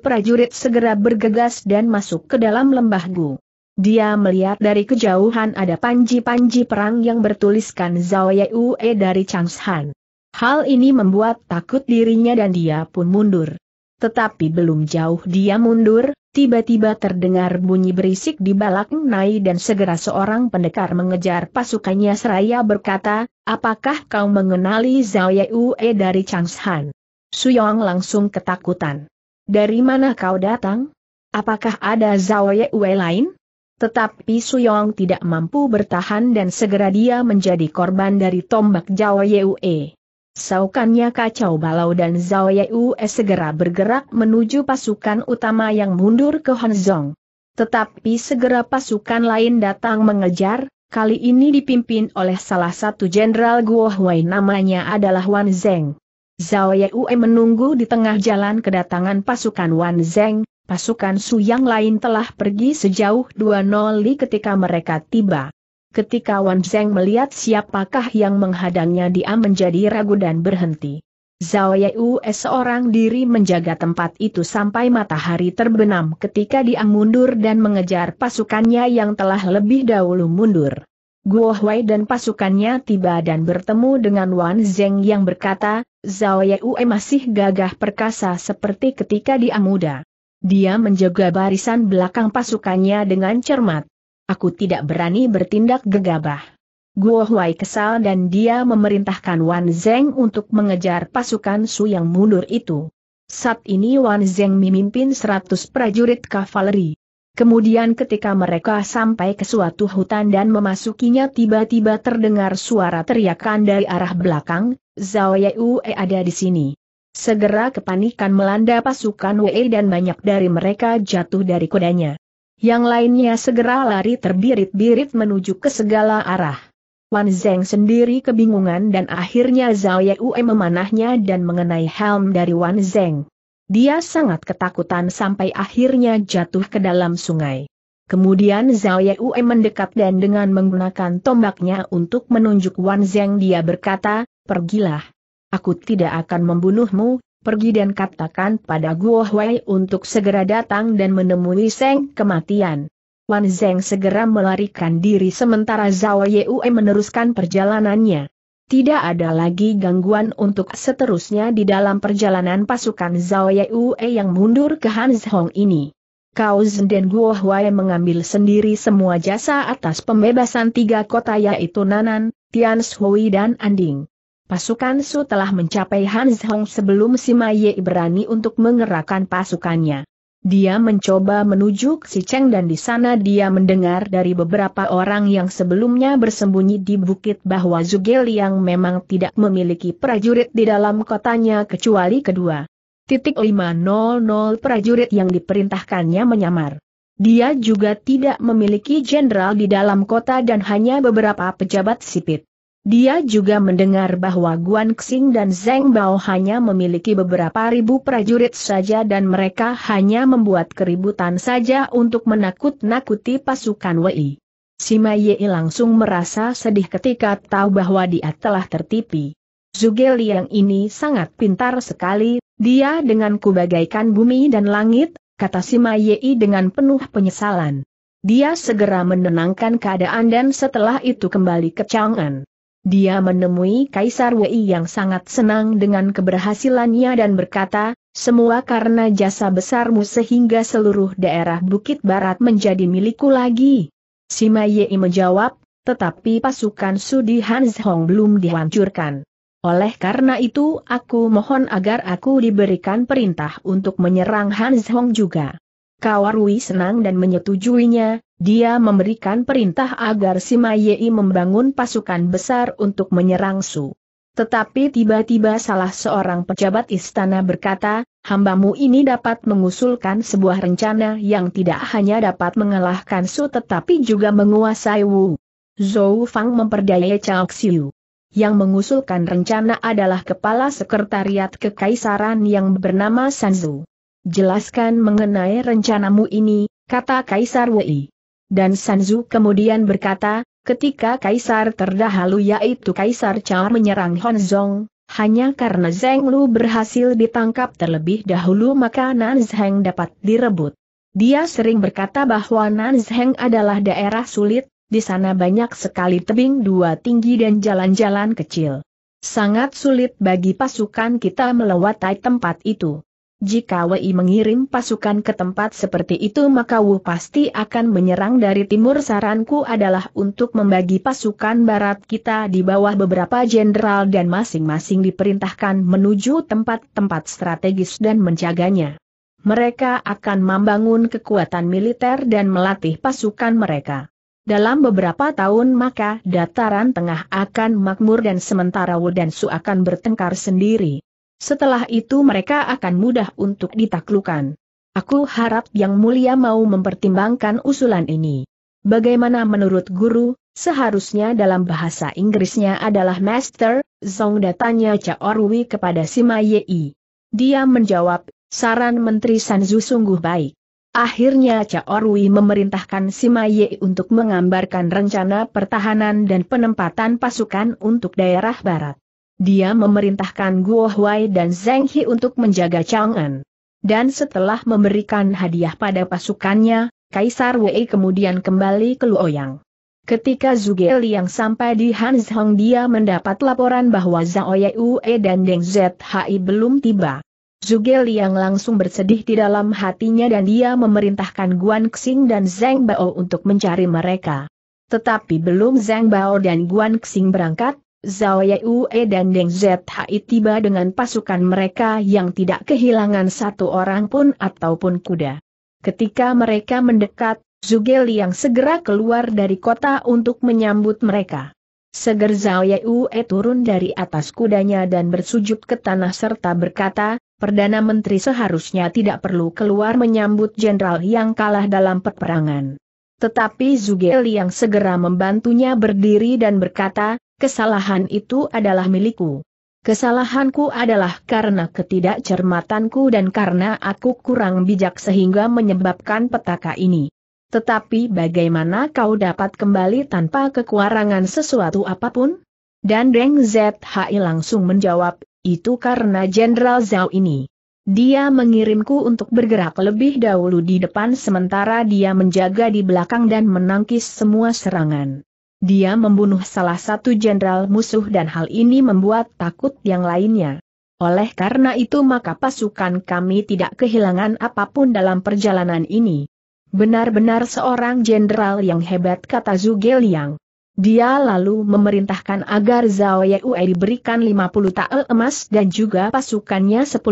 prajurit segera bergegas dan masuk ke dalam lembah Gu. Dia melihat dari kejauhan ada panji-panji perang yang bertuliskan Zhao Yue dari Changshan. Hal ini membuat takut dirinya dan dia pun mundur. Tetapi belum jauh dia mundur, tiba-tiba terdengar bunyi berisik di balak nai dan segera seorang pendekar mengejar pasukannya seraya berkata, apakah kau mengenali Zhao Yue dari Changshan? Suyong langsung ketakutan. Dari mana kau datang? Apakah ada Zhao Yue lain? Tetapi Suyong tidak mampu bertahan dan segera dia menjadi korban dari tombak Zhao Yue. Saukannya kacau balau dan Zhao Yue segera bergerak menuju pasukan utama yang mundur ke Hanzong. Tetapi segera pasukan lain datang mengejar, kali ini dipimpin oleh salah satu jenderal Guo Huai namanya adalah Wan Zeng. Zhao Yue menunggu di tengah jalan kedatangan pasukan Wan Zeng, pasukan Su yang lain telah pergi sejauh 20 li ketika mereka tiba. Ketika Wan Zeng melihat siapakah yang menghadangnya dia menjadi ragu dan berhenti. Zhao Yeu seorang diri menjaga tempat itu sampai matahari terbenam ketika dia mundur dan mengejar pasukannya yang telah lebih dahulu mundur. Guo Huai dan pasukannya tiba dan bertemu dengan Wan Zeng yang berkata, Zhao Yeu masih gagah perkasa seperti ketika dia muda. Dia menjaga barisan belakang pasukannya dengan cermat. Aku tidak berani bertindak gegabah. Guo Huai kesal dan dia memerintahkan Wan Zeng untuk mengejar pasukan Su yang mundur itu. Saat ini Wan Zeng memimpin 100 prajurit kavaleri. Kemudian ketika mereka sampai ke suatu hutan dan memasukinya tiba-tiba terdengar suara teriakan dari arah belakang, Zhao Yue ada di sini. Segera kepanikan melanda pasukan Wei dan banyak dari mereka jatuh dari kudanya. Yang lainnya segera lari terbirit-birit menuju ke segala arah. Wan Zeng sendiri kebingungan dan akhirnya Zhao Yue memanahnya dan mengenai helm dari Wan Zeng. Dia sangat ketakutan sampai akhirnya jatuh ke dalam sungai. Kemudian Zhao Yue mendekat dan dengan menggunakan tombaknya untuk menunjuk Wan Zeng dia berkata, Pergilah. Aku tidak akan membunuhmu, pergi dan katakan pada Guo Huai untuk segera datang dan menemui Seng kematian. Wan Zeng segera melarikan diri sementara Zhao Yue meneruskan perjalanannya. Tidak ada lagi gangguan untuk seterusnya di dalam perjalanan pasukan Zhao Yue yang mundur ke Han Zhong ini. Kau Zen dan Guo Huai mengambil sendiri semua jasa atas pembebasan tiga kota yaitu Nanan, Shui dan Anding pasukan Su telah mencapai Hans Hong sebelum si Ye berani untuk mengerahkan pasukannya. Dia mencoba menuju si Cheng dan di sana dia mendengar dari beberapa orang yang sebelumnya bersembunyi di bukit bahwa Zugel yang memang tidak memiliki prajurit di dalam kotanya kecuali kedua. Titik 500 prajurit yang diperintahkannya menyamar. Dia juga tidak memiliki jenderal di dalam kota dan hanya beberapa pejabat sipit. Dia juga mendengar bahwa Guan Xing dan Zeng Bao hanya memiliki beberapa ribu prajurit saja dan mereka hanya membuat keributan saja untuk menakut-nakuti pasukan Wei. Sima Ye langsung merasa sedih ketika tahu bahwa dia telah tertipu. Zhuge Liang ini sangat pintar sekali, dia dengan kubagaikan bumi dan langit, kata Sima Ye dengan penuh penyesalan. Dia segera menenangkan keadaan dan setelah itu kembali ke Chang'an. Dia menemui Kaisar Wei yang sangat senang dengan keberhasilannya dan berkata, semua karena jasa besarmu sehingga seluruh daerah Bukit Barat menjadi milikku lagi. Sima Yei menjawab, tetapi pasukan Sudi Hans Hong belum dihancurkan. Oleh karena itu aku mohon agar aku diberikan perintah untuk menyerang Hans Hong juga. Kawarui senang dan menyetujuinya, dia memberikan perintah agar si Mayei membangun pasukan besar untuk menyerang Su. Tetapi tiba-tiba salah seorang pejabat istana berkata, hambamu ini dapat mengusulkan sebuah rencana yang tidak hanya dapat mengalahkan Su tetapi juga menguasai Wu. Zhou Fang memperdaya Chao Xiu. Yang mengusulkan rencana adalah kepala sekretariat kekaisaran yang bernama Sanzu. Jelaskan mengenai rencanamu ini, kata Kaisar Wei. Dan Sanzu kemudian berkata, ketika Kaisar terdahulu yaitu Kaisar Cha menyerang Honzong, hanya karena Zeng Lu berhasil ditangkap terlebih dahulu maka Nan Zheng dapat direbut. Dia sering berkata bahwa Nan Zheng adalah daerah sulit, di sana banyak sekali tebing dua tinggi dan jalan-jalan kecil. Sangat sulit bagi pasukan kita melewati tempat itu. Jika Wei mengirim pasukan ke tempat seperti itu maka Wu pasti akan menyerang dari timur saranku adalah untuk membagi pasukan barat kita di bawah beberapa jenderal dan masing-masing diperintahkan menuju tempat-tempat strategis dan menjaganya. Mereka akan membangun kekuatan militer dan melatih pasukan mereka. Dalam beberapa tahun maka dataran tengah akan makmur dan sementara Wu dan Su akan bertengkar sendiri. Setelah itu mereka akan mudah untuk ditaklukan. Aku harap Yang Mulia mau mempertimbangkan usulan ini. Bagaimana menurut guru, seharusnya dalam bahasa Inggrisnya adalah Master, Zong datanya Chaorwi kepada Sima Yei. Dia menjawab, saran Menteri Sanzu sungguh baik. Akhirnya Chaorwi memerintahkan Sima Ye untuk menggambarkan rencana pertahanan dan penempatan pasukan untuk daerah barat dia memerintahkan Guo Huai dan Zheng He untuk menjaga Chang'an. Dan setelah memberikan hadiah pada pasukannya, Kaisar Wei kemudian kembali ke Luoyang. Ketika Zuge Liang sampai di Hanzhong dia mendapat laporan bahwa Zhao Yue dan Deng Zhi belum tiba. Zuge Liang langsung bersedih di dalam hatinya dan dia memerintahkan Guan Xing dan Zhang Bao untuk mencari mereka. Tetapi belum Zhang Bao dan Guan Xing berangkat, Zhao Yue dan Deng Zhi tiba dengan pasukan mereka yang tidak kehilangan satu orang pun ataupun kuda. Ketika mereka mendekat, Zhuge Liang segera keluar dari kota untuk menyambut mereka. Seger Zhao Yue turun dari atas kudanya dan bersujud ke tanah serta berkata, Perdana Menteri seharusnya tidak perlu keluar menyambut jenderal yang kalah dalam peperangan. Tetapi Zhuge Liang segera membantunya berdiri dan berkata, kesalahan itu adalah milikku. Kesalahanku adalah karena ketidakcermatanku dan karena aku kurang bijak sehingga menyebabkan petaka ini. Tetapi bagaimana kau dapat kembali tanpa kekurangan sesuatu apapun? Dan Deng Zhi langsung menjawab, itu karena Jenderal Zhao ini. Dia mengirimku untuk bergerak lebih dahulu di depan sementara dia menjaga di belakang dan menangkis semua serangan. Dia membunuh salah satu jenderal musuh dan hal ini membuat takut yang lainnya. Oleh karena itu maka pasukan kami tidak kehilangan apapun dalam perjalanan ini. Benar-benar seorang jenderal yang hebat kata Zhuge Liang. Dia lalu memerintahkan agar Zhao Yue diberikan 50 tael emas dan juga pasukannya 10.000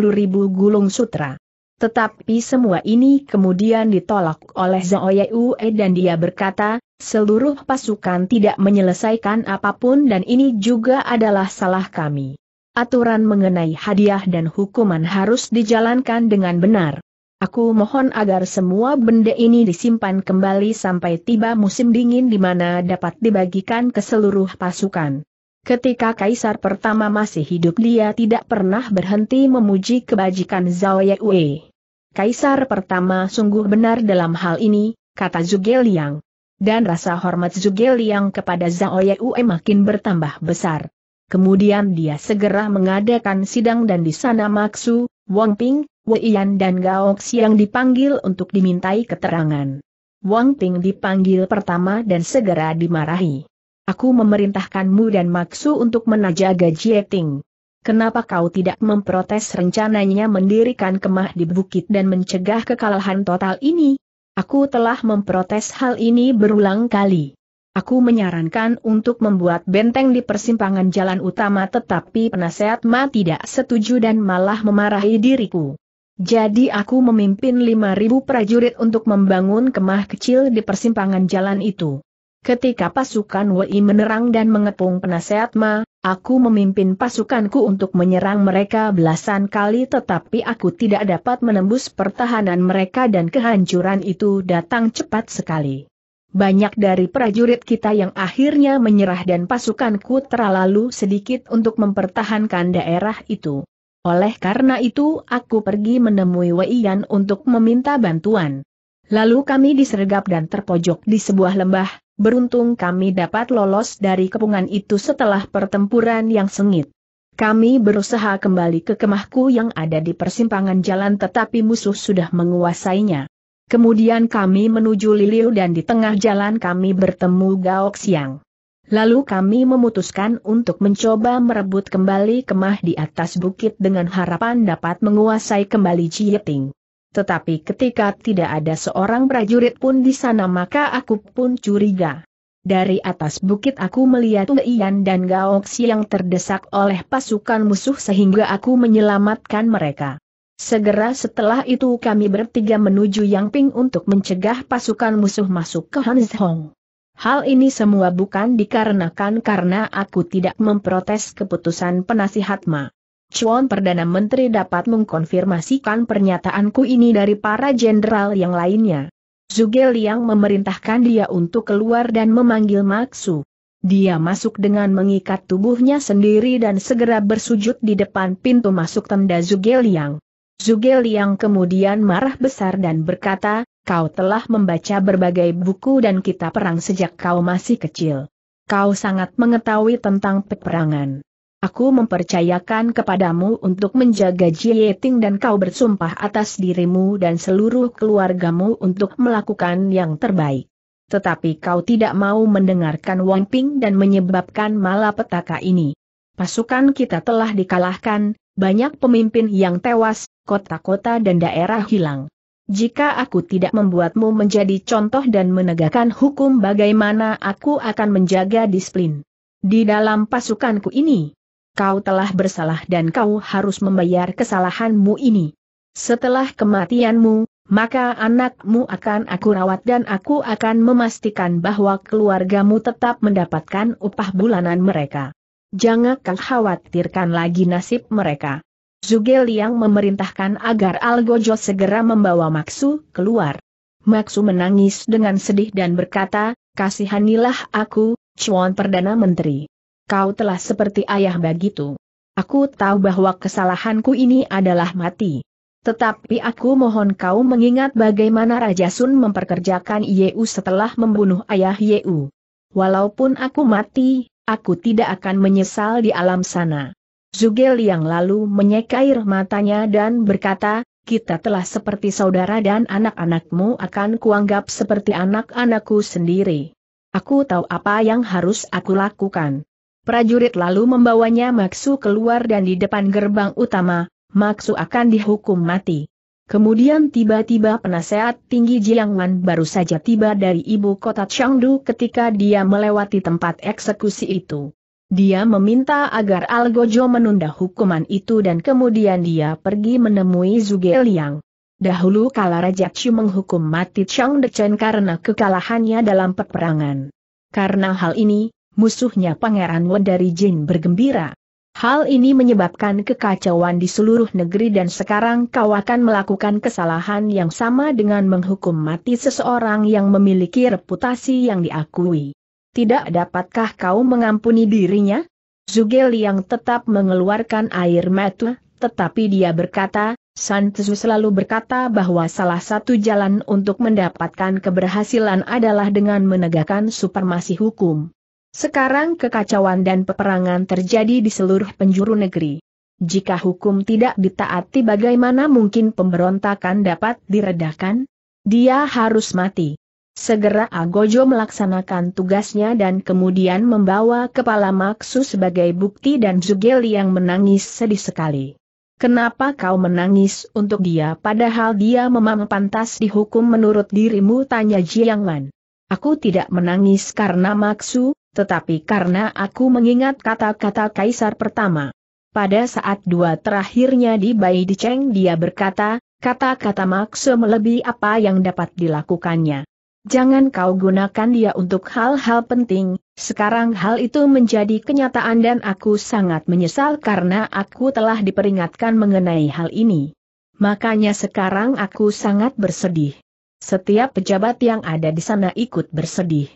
gulung sutra. Tetapi semua ini kemudian ditolak oleh Zhao Yue dan dia berkata, seluruh pasukan tidak menyelesaikan apapun dan ini juga adalah salah kami. Aturan mengenai hadiah dan hukuman harus dijalankan dengan benar. Aku mohon agar semua benda ini disimpan kembali sampai tiba musim dingin di mana dapat dibagikan ke seluruh pasukan. Ketika kaisar pertama masih hidup dia tidak pernah berhenti memuji kebajikan Zhao Yue. Kaisar pertama sungguh benar dalam hal ini, kata Zhuge Liang. Dan rasa hormat Zhuge Liang kepada Zhao Yue makin bertambah besar. Kemudian dia segera mengadakan sidang dan di sana Maksu, Wang Ping, Wei Yan dan Gao Xiang dipanggil untuk dimintai keterangan. Wang Ping dipanggil pertama dan segera dimarahi. Aku memerintahkanmu dan Maksu untuk menajaga Jieting. Kenapa kau tidak memprotes rencananya mendirikan kemah di bukit dan mencegah kekalahan total ini? Aku telah memprotes hal ini berulang kali. Aku menyarankan untuk membuat benteng di persimpangan jalan utama tetapi penasehat Ma tidak setuju dan malah memarahi diriku. Jadi aku memimpin 5.000 prajurit untuk membangun kemah kecil di persimpangan jalan itu. Ketika pasukan Wei menerang dan mengepung penasehat Ma, aku memimpin pasukanku untuk menyerang mereka belasan kali tetapi aku tidak dapat menembus pertahanan mereka dan kehancuran itu datang cepat sekali. Banyak dari prajurit kita yang akhirnya menyerah dan pasukanku terlalu sedikit untuk mempertahankan daerah itu. Oleh karena itu aku pergi menemui Wei Yan untuk meminta bantuan. Lalu kami disergap dan terpojok di sebuah lembah, beruntung kami dapat lolos dari kepungan itu setelah pertempuran yang sengit. Kami berusaha kembali ke kemahku yang ada di persimpangan jalan tetapi musuh sudah menguasainya. Kemudian kami menuju Liliu dan di tengah jalan kami bertemu Gao Xiang. Lalu kami memutuskan untuk mencoba merebut kembali kemah di atas bukit dengan harapan dapat menguasai kembali Jieting. Tetapi ketika tidak ada seorang prajurit pun di sana maka aku pun curiga. Dari atas bukit aku melihat Ian dan Gaoxi yang terdesak oleh pasukan musuh sehingga aku menyelamatkan mereka. Segera setelah itu kami bertiga menuju Yangping untuk mencegah pasukan musuh masuk ke Hanzhong. Hal ini semua bukan dikarenakan karena aku tidak memprotes keputusan penasihat Ma. Cuan Perdana Menteri dapat mengkonfirmasikan pernyataanku ini dari para jenderal yang lainnya. Zuge Liang memerintahkan dia untuk keluar dan memanggil Maksu. Dia masuk dengan mengikat tubuhnya sendiri dan segera bersujud di depan pintu masuk tenda Zuge Liang. Zuge Liang kemudian marah besar dan berkata, kau telah membaca berbagai buku dan kitab perang sejak kau masih kecil. Kau sangat mengetahui tentang peperangan. Aku mempercayakan kepadamu untuk menjaga Jieting dan kau bersumpah atas dirimu dan seluruh keluargamu untuk melakukan yang terbaik. Tetapi kau tidak mau mendengarkan Wang Ping dan menyebabkan malapetaka ini. Pasukan kita telah dikalahkan, banyak pemimpin yang tewas, kota-kota dan daerah hilang. Jika aku tidak membuatmu menjadi contoh dan menegakkan hukum bagaimana aku akan menjaga disiplin di dalam pasukanku ini kau telah bersalah dan kau harus membayar kesalahanmu ini. Setelah kematianmu, maka anakmu akan aku rawat dan aku akan memastikan bahwa keluargamu tetap mendapatkan upah bulanan mereka. Jangan kau khawatirkan lagi nasib mereka. Zugel yang memerintahkan agar Algojo segera membawa Maksu keluar. Maksu menangis dengan sedih dan berkata, kasihanilah aku, Cuan Perdana Menteri kau telah seperti ayah bagitu. Aku tahu bahwa kesalahanku ini adalah mati. Tetapi aku mohon kau mengingat bagaimana Raja Sun memperkerjakan Yeu setelah membunuh ayah Yeu. Walaupun aku mati, aku tidak akan menyesal di alam sana. Zugel yang lalu menyeka air matanya dan berkata, kita telah seperti saudara dan anak-anakmu akan kuanggap seperti anak-anakku sendiri. Aku tahu apa yang harus aku lakukan. Prajurit lalu membawanya Maksu keluar dan di depan gerbang utama, Maksu akan dihukum mati. Kemudian tiba-tiba penasehat tinggi Jiang Wan baru saja tiba dari ibu kota Chengdu ketika dia melewati tempat eksekusi itu. Dia meminta agar Algojo menunda hukuman itu dan kemudian dia pergi menemui Zuge Liang. Dahulu kala Raja Chu menghukum mati Chang Dechen karena kekalahannya dalam peperangan. Karena hal ini, musuhnya Pangeran Wen dari Jin bergembira. Hal ini menyebabkan kekacauan di seluruh negeri dan sekarang kau akan melakukan kesalahan yang sama dengan menghukum mati seseorang yang memiliki reputasi yang diakui. Tidak dapatkah kau mengampuni dirinya? Zugel yang tetap mengeluarkan air mata, tetapi dia berkata, San Tzu selalu berkata bahwa salah satu jalan untuk mendapatkan keberhasilan adalah dengan menegakkan supremasi hukum. Sekarang kekacauan dan peperangan terjadi di seluruh penjuru negeri. Jika hukum tidak ditaati bagaimana mungkin pemberontakan dapat diredakan? Dia harus mati. Segera Agojo melaksanakan tugasnya dan kemudian membawa kepala Maksu sebagai bukti dan Zugel yang menangis sedih sekali. Kenapa kau menangis untuk dia padahal dia memang pantas dihukum menurut dirimu tanya Jiang Man. Aku tidak menangis karena Maksu, tetapi karena aku mengingat kata-kata kaisar pertama. Pada saat dua terakhirnya di Bai Diceng dia berkata, kata-kata maksa melebihi apa yang dapat dilakukannya. Jangan kau gunakan dia untuk hal-hal penting, sekarang hal itu menjadi kenyataan dan aku sangat menyesal karena aku telah diperingatkan mengenai hal ini. Makanya sekarang aku sangat bersedih. Setiap pejabat yang ada di sana ikut bersedih.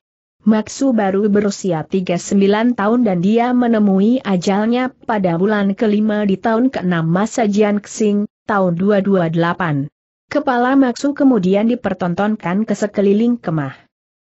Maksu baru berusia 39 tahun dan dia menemui ajalnya pada bulan kelima di tahun ke-6 masa Jian Xing, tahun 228. Kepala Maksu kemudian dipertontonkan ke sekeliling kemah.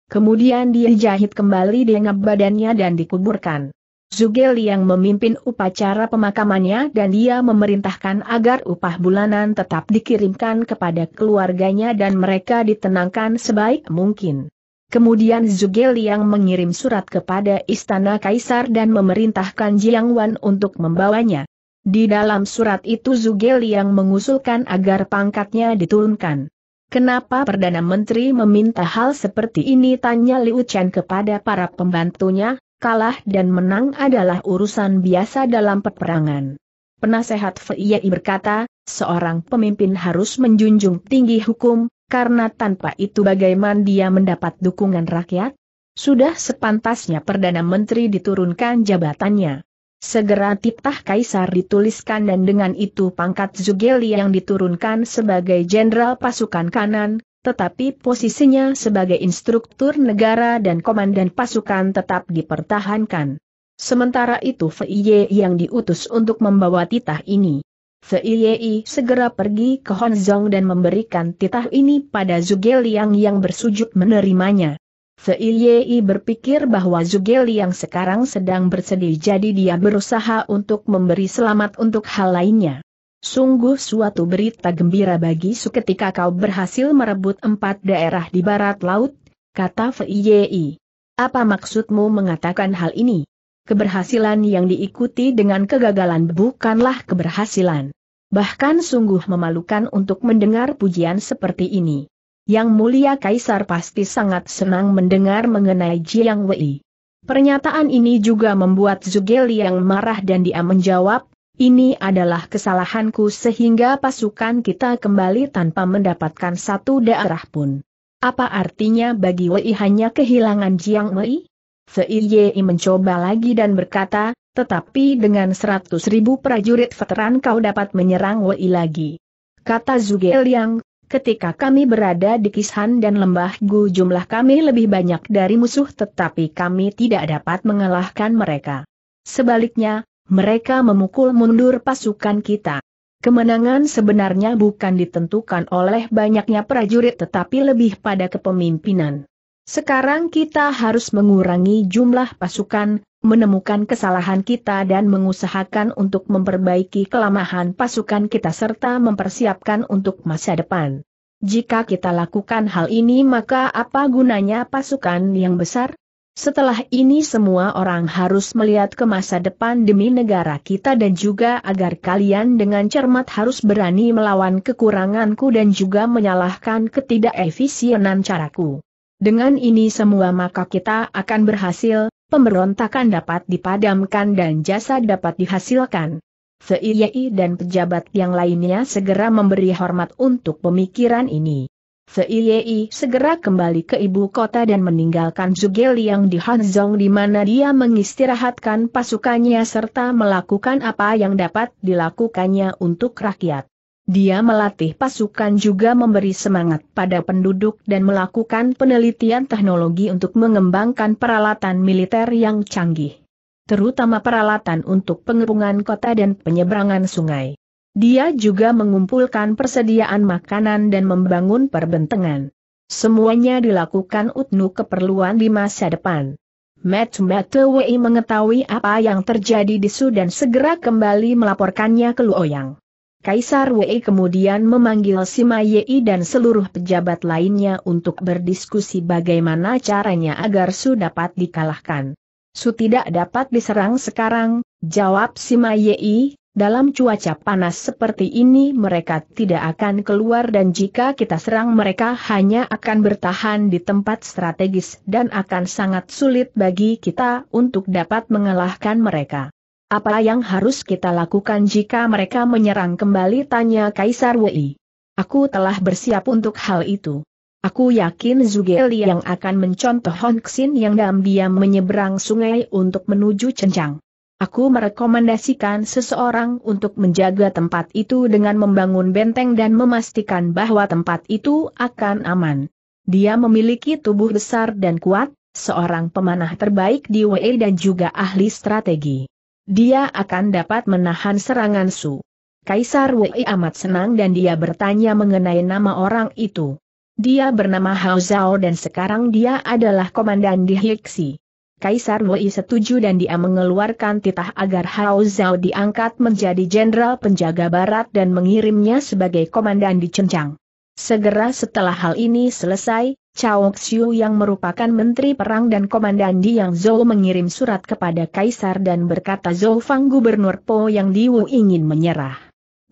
Kemudian dia dijahit kembali dengan badannya dan dikuburkan. Zugel yang memimpin upacara pemakamannya dan dia memerintahkan agar upah bulanan tetap dikirimkan kepada keluarganya dan mereka ditenangkan sebaik mungkin. Kemudian Zuge Liang mengirim surat kepada Istana Kaisar dan memerintahkan Jiang Wan untuk membawanya. Di dalam surat itu Zuge Liang mengusulkan agar pangkatnya diturunkan. Kenapa Perdana Menteri meminta hal seperti ini tanya Liu Chen kepada para pembantunya, kalah dan menang adalah urusan biasa dalam peperangan. Penasehat Fei berkata, seorang pemimpin harus menjunjung tinggi hukum, karena tanpa itu bagaimana dia mendapat dukungan rakyat? Sudah sepantasnya Perdana Menteri diturunkan jabatannya. Segera titah kaisar dituliskan dan dengan itu pangkat Zugeli yang diturunkan sebagai jenderal pasukan kanan, tetapi posisinya sebagai instruktur negara dan komandan pasukan tetap dipertahankan. Sementara itu Feiye yang diutus untuk membawa titah ini, Fei segera pergi ke Honzong dan memberikan titah ini pada Zuge Liang yang bersujud menerimanya. Fei berpikir bahwa Zuge Liang sekarang sedang bersedih jadi dia berusaha untuk memberi selamat untuk hal lainnya. Sungguh suatu berita gembira bagi Su ketika kau berhasil merebut empat daerah di barat laut, kata Fei Apa maksudmu mengatakan hal ini? keberhasilan yang diikuti dengan kegagalan bukanlah keberhasilan. Bahkan sungguh memalukan untuk mendengar pujian seperti ini. Yang mulia Kaisar pasti sangat senang mendengar mengenai Jiang Wei. Pernyataan ini juga membuat Zuge Liang marah dan dia menjawab, ini adalah kesalahanku sehingga pasukan kita kembali tanpa mendapatkan satu daerah pun. Apa artinya bagi Wei hanya kehilangan Jiang Wei? Seiye mencoba lagi dan berkata, tetapi dengan seratus ribu prajurit veteran kau dapat menyerang Wei lagi. Kata Zuge Liang, ketika kami berada di Kishan dan Lembah Gu jumlah kami lebih banyak dari musuh tetapi kami tidak dapat mengalahkan mereka. Sebaliknya, mereka memukul mundur pasukan kita. Kemenangan sebenarnya bukan ditentukan oleh banyaknya prajurit tetapi lebih pada kepemimpinan. Sekarang kita harus mengurangi jumlah pasukan, menemukan kesalahan kita dan mengusahakan untuk memperbaiki kelemahan pasukan kita serta mempersiapkan untuk masa depan. Jika kita lakukan hal ini maka apa gunanya pasukan yang besar? Setelah ini semua orang harus melihat ke masa depan demi negara kita dan juga agar kalian dengan cermat harus berani melawan kekuranganku dan juga menyalahkan ketidakefisienan caraku. Dengan ini semua maka kita akan berhasil, pemberontakan dapat dipadamkan dan jasa dapat dihasilkan. Fei dan pejabat yang lainnya segera memberi hormat untuk pemikiran ini. Fei segera kembali ke ibu kota dan meninggalkan Zugeli yang di Hanzong di mana dia mengistirahatkan pasukannya serta melakukan apa yang dapat dilakukannya untuk rakyat. Dia melatih pasukan juga memberi semangat pada penduduk dan melakukan penelitian teknologi untuk mengembangkan peralatan militer yang canggih. Terutama peralatan untuk pengepungan kota dan penyeberangan sungai. Dia juga mengumpulkan persediaan makanan dan membangun perbentengan. Semuanya dilakukan Utnu keperluan di masa depan. Matt Matewei mengetahui apa yang terjadi di Sudan segera kembali melaporkannya ke Luoyang. Kaisar Wei kemudian memanggil Sima Yei dan seluruh pejabat lainnya untuk berdiskusi bagaimana caranya agar Su dapat dikalahkan. Su tidak dapat diserang sekarang, jawab Sima Yei, dalam cuaca panas seperti ini mereka tidak akan keluar dan jika kita serang mereka hanya akan bertahan di tempat strategis dan akan sangat sulit bagi kita untuk dapat mengalahkan mereka. Apa yang harus kita lakukan jika mereka menyerang kembali tanya Kaisar Wei. Aku telah bersiap untuk hal itu. Aku yakin Zuge Li yang akan mencontoh Hongxin yang diam-diam menyeberang sungai untuk menuju Cencang. Aku merekomendasikan seseorang untuk menjaga tempat itu dengan membangun benteng dan memastikan bahwa tempat itu akan aman. Dia memiliki tubuh besar dan kuat, seorang pemanah terbaik di WE dan juga ahli strategi dia akan dapat menahan serangan Su. Kaisar Wei amat senang dan dia bertanya mengenai nama orang itu. Dia bernama Hao Zhao dan sekarang dia adalah komandan di Hixi. Kaisar Wei setuju dan dia mengeluarkan titah agar Hao Zhao diangkat menjadi jenderal penjaga barat dan mengirimnya sebagai komandan di Cencang. Segera setelah hal ini selesai, Chao Xiu yang merupakan Menteri Perang dan Komandan Di Yang Zhou mengirim surat kepada Kaisar dan berkata Zhou Fang Gubernur Po yang Wu ingin menyerah.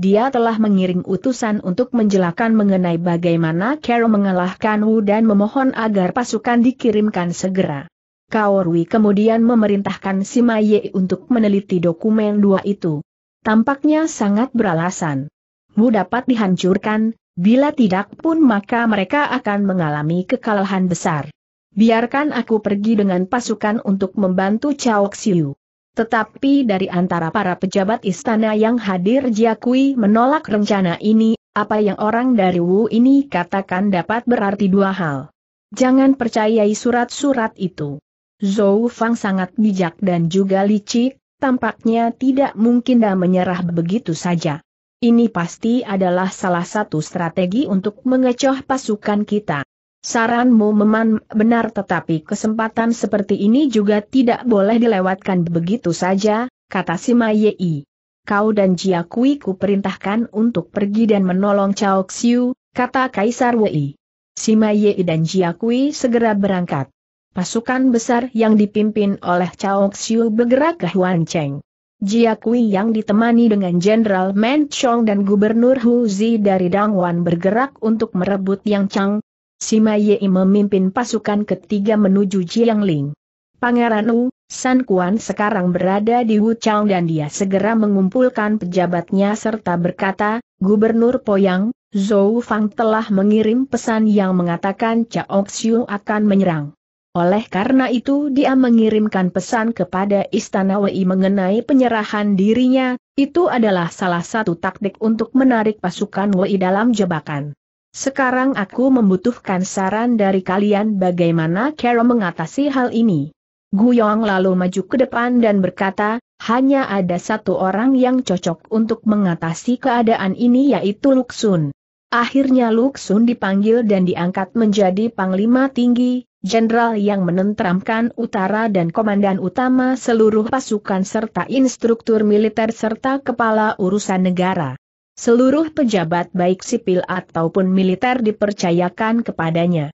Dia telah mengirim utusan untuk menjelaskan mengenai bagaimana Kero mengalahkan Wu dan memohon agar pasukan dikirimkan segera. Kao Rui kemudian memerintahkan Sima Ye untuk meneliti dokumen dua itu. Tampaknya sangat beralasan. Wu dapat dihancurkan, Bila tidak pun maka mereka akan mengalami kekalahan besar. Biarkan aku pergi dengan pasukan untuk membantu Chao Xiu. Tetapi dari antara para pejabat istana yang hadir Jiakui menolak rencana ini, apa yang orang dari Wu ini katakan dapat berarti dua hal. Jangan percayai surat-surat itu. Zhou Fang sangat bijak dan juga licik, tampaknya tidak mungkin dah menyerah begitu saja. Ini pasti adalah salah satu strategi untuk mengecoh pasukan kita. Saranmu memang benar tetapi kesempatan seperti ini juga tidak boleh dilewatkan begitu saja, kata Sima Yei. Kau dan Jia Kui ku perintahkan untuk pergi dan menolong Cao Xiu, kata Kaisar Wei. Si Yei dan Jia Kui segera berangkat. Pasukan besar yang dipimpin oleh Cao Xiu bergerak ke Huan Cheng. Jia Kui yang ditemani dengan Jenderal Men Chong dan Gubernur Hu Zi dari Dangwan bergerak untuk merebut Yang Chang. Sima Yei memimpin pasukan ketiga menuju Jiang Ling. Pangeran Wu, San Kuan sekarang berada di Wu Wuchang dan dia segera mengumpulkan pejabatnya serta berkata, Gubernur Poyang, Zhou Fang telah mengirim pesan yang mengatakan Cao Xiu akan menyerang. Oleh karena itu dia mengirimkan pesan kepada Istana Wei mengenai penyerahan dirinya, itu adalah salah satu taktik untuk menarik pasukan Wei dalam jebakan. Sekarang aku membutuhkan saran dari kalian bagaimana cara mengatasi hal ini. Guyong lalu maju ke depan dan berkata, hanya ada satu orang yang cocok untuk mengatasi keadaan ini yaitu Luksun. Akhirnya Luksun dipanggil dan diangkat menjadi panglima tinggi, jenderal yang menenteramkan utara dan komandan utama seluruh pasukan serta instruktur militer serta kepala urusan negara. Seluruh pejabat baik sipil ataupun militer dipercayakan kepadanya.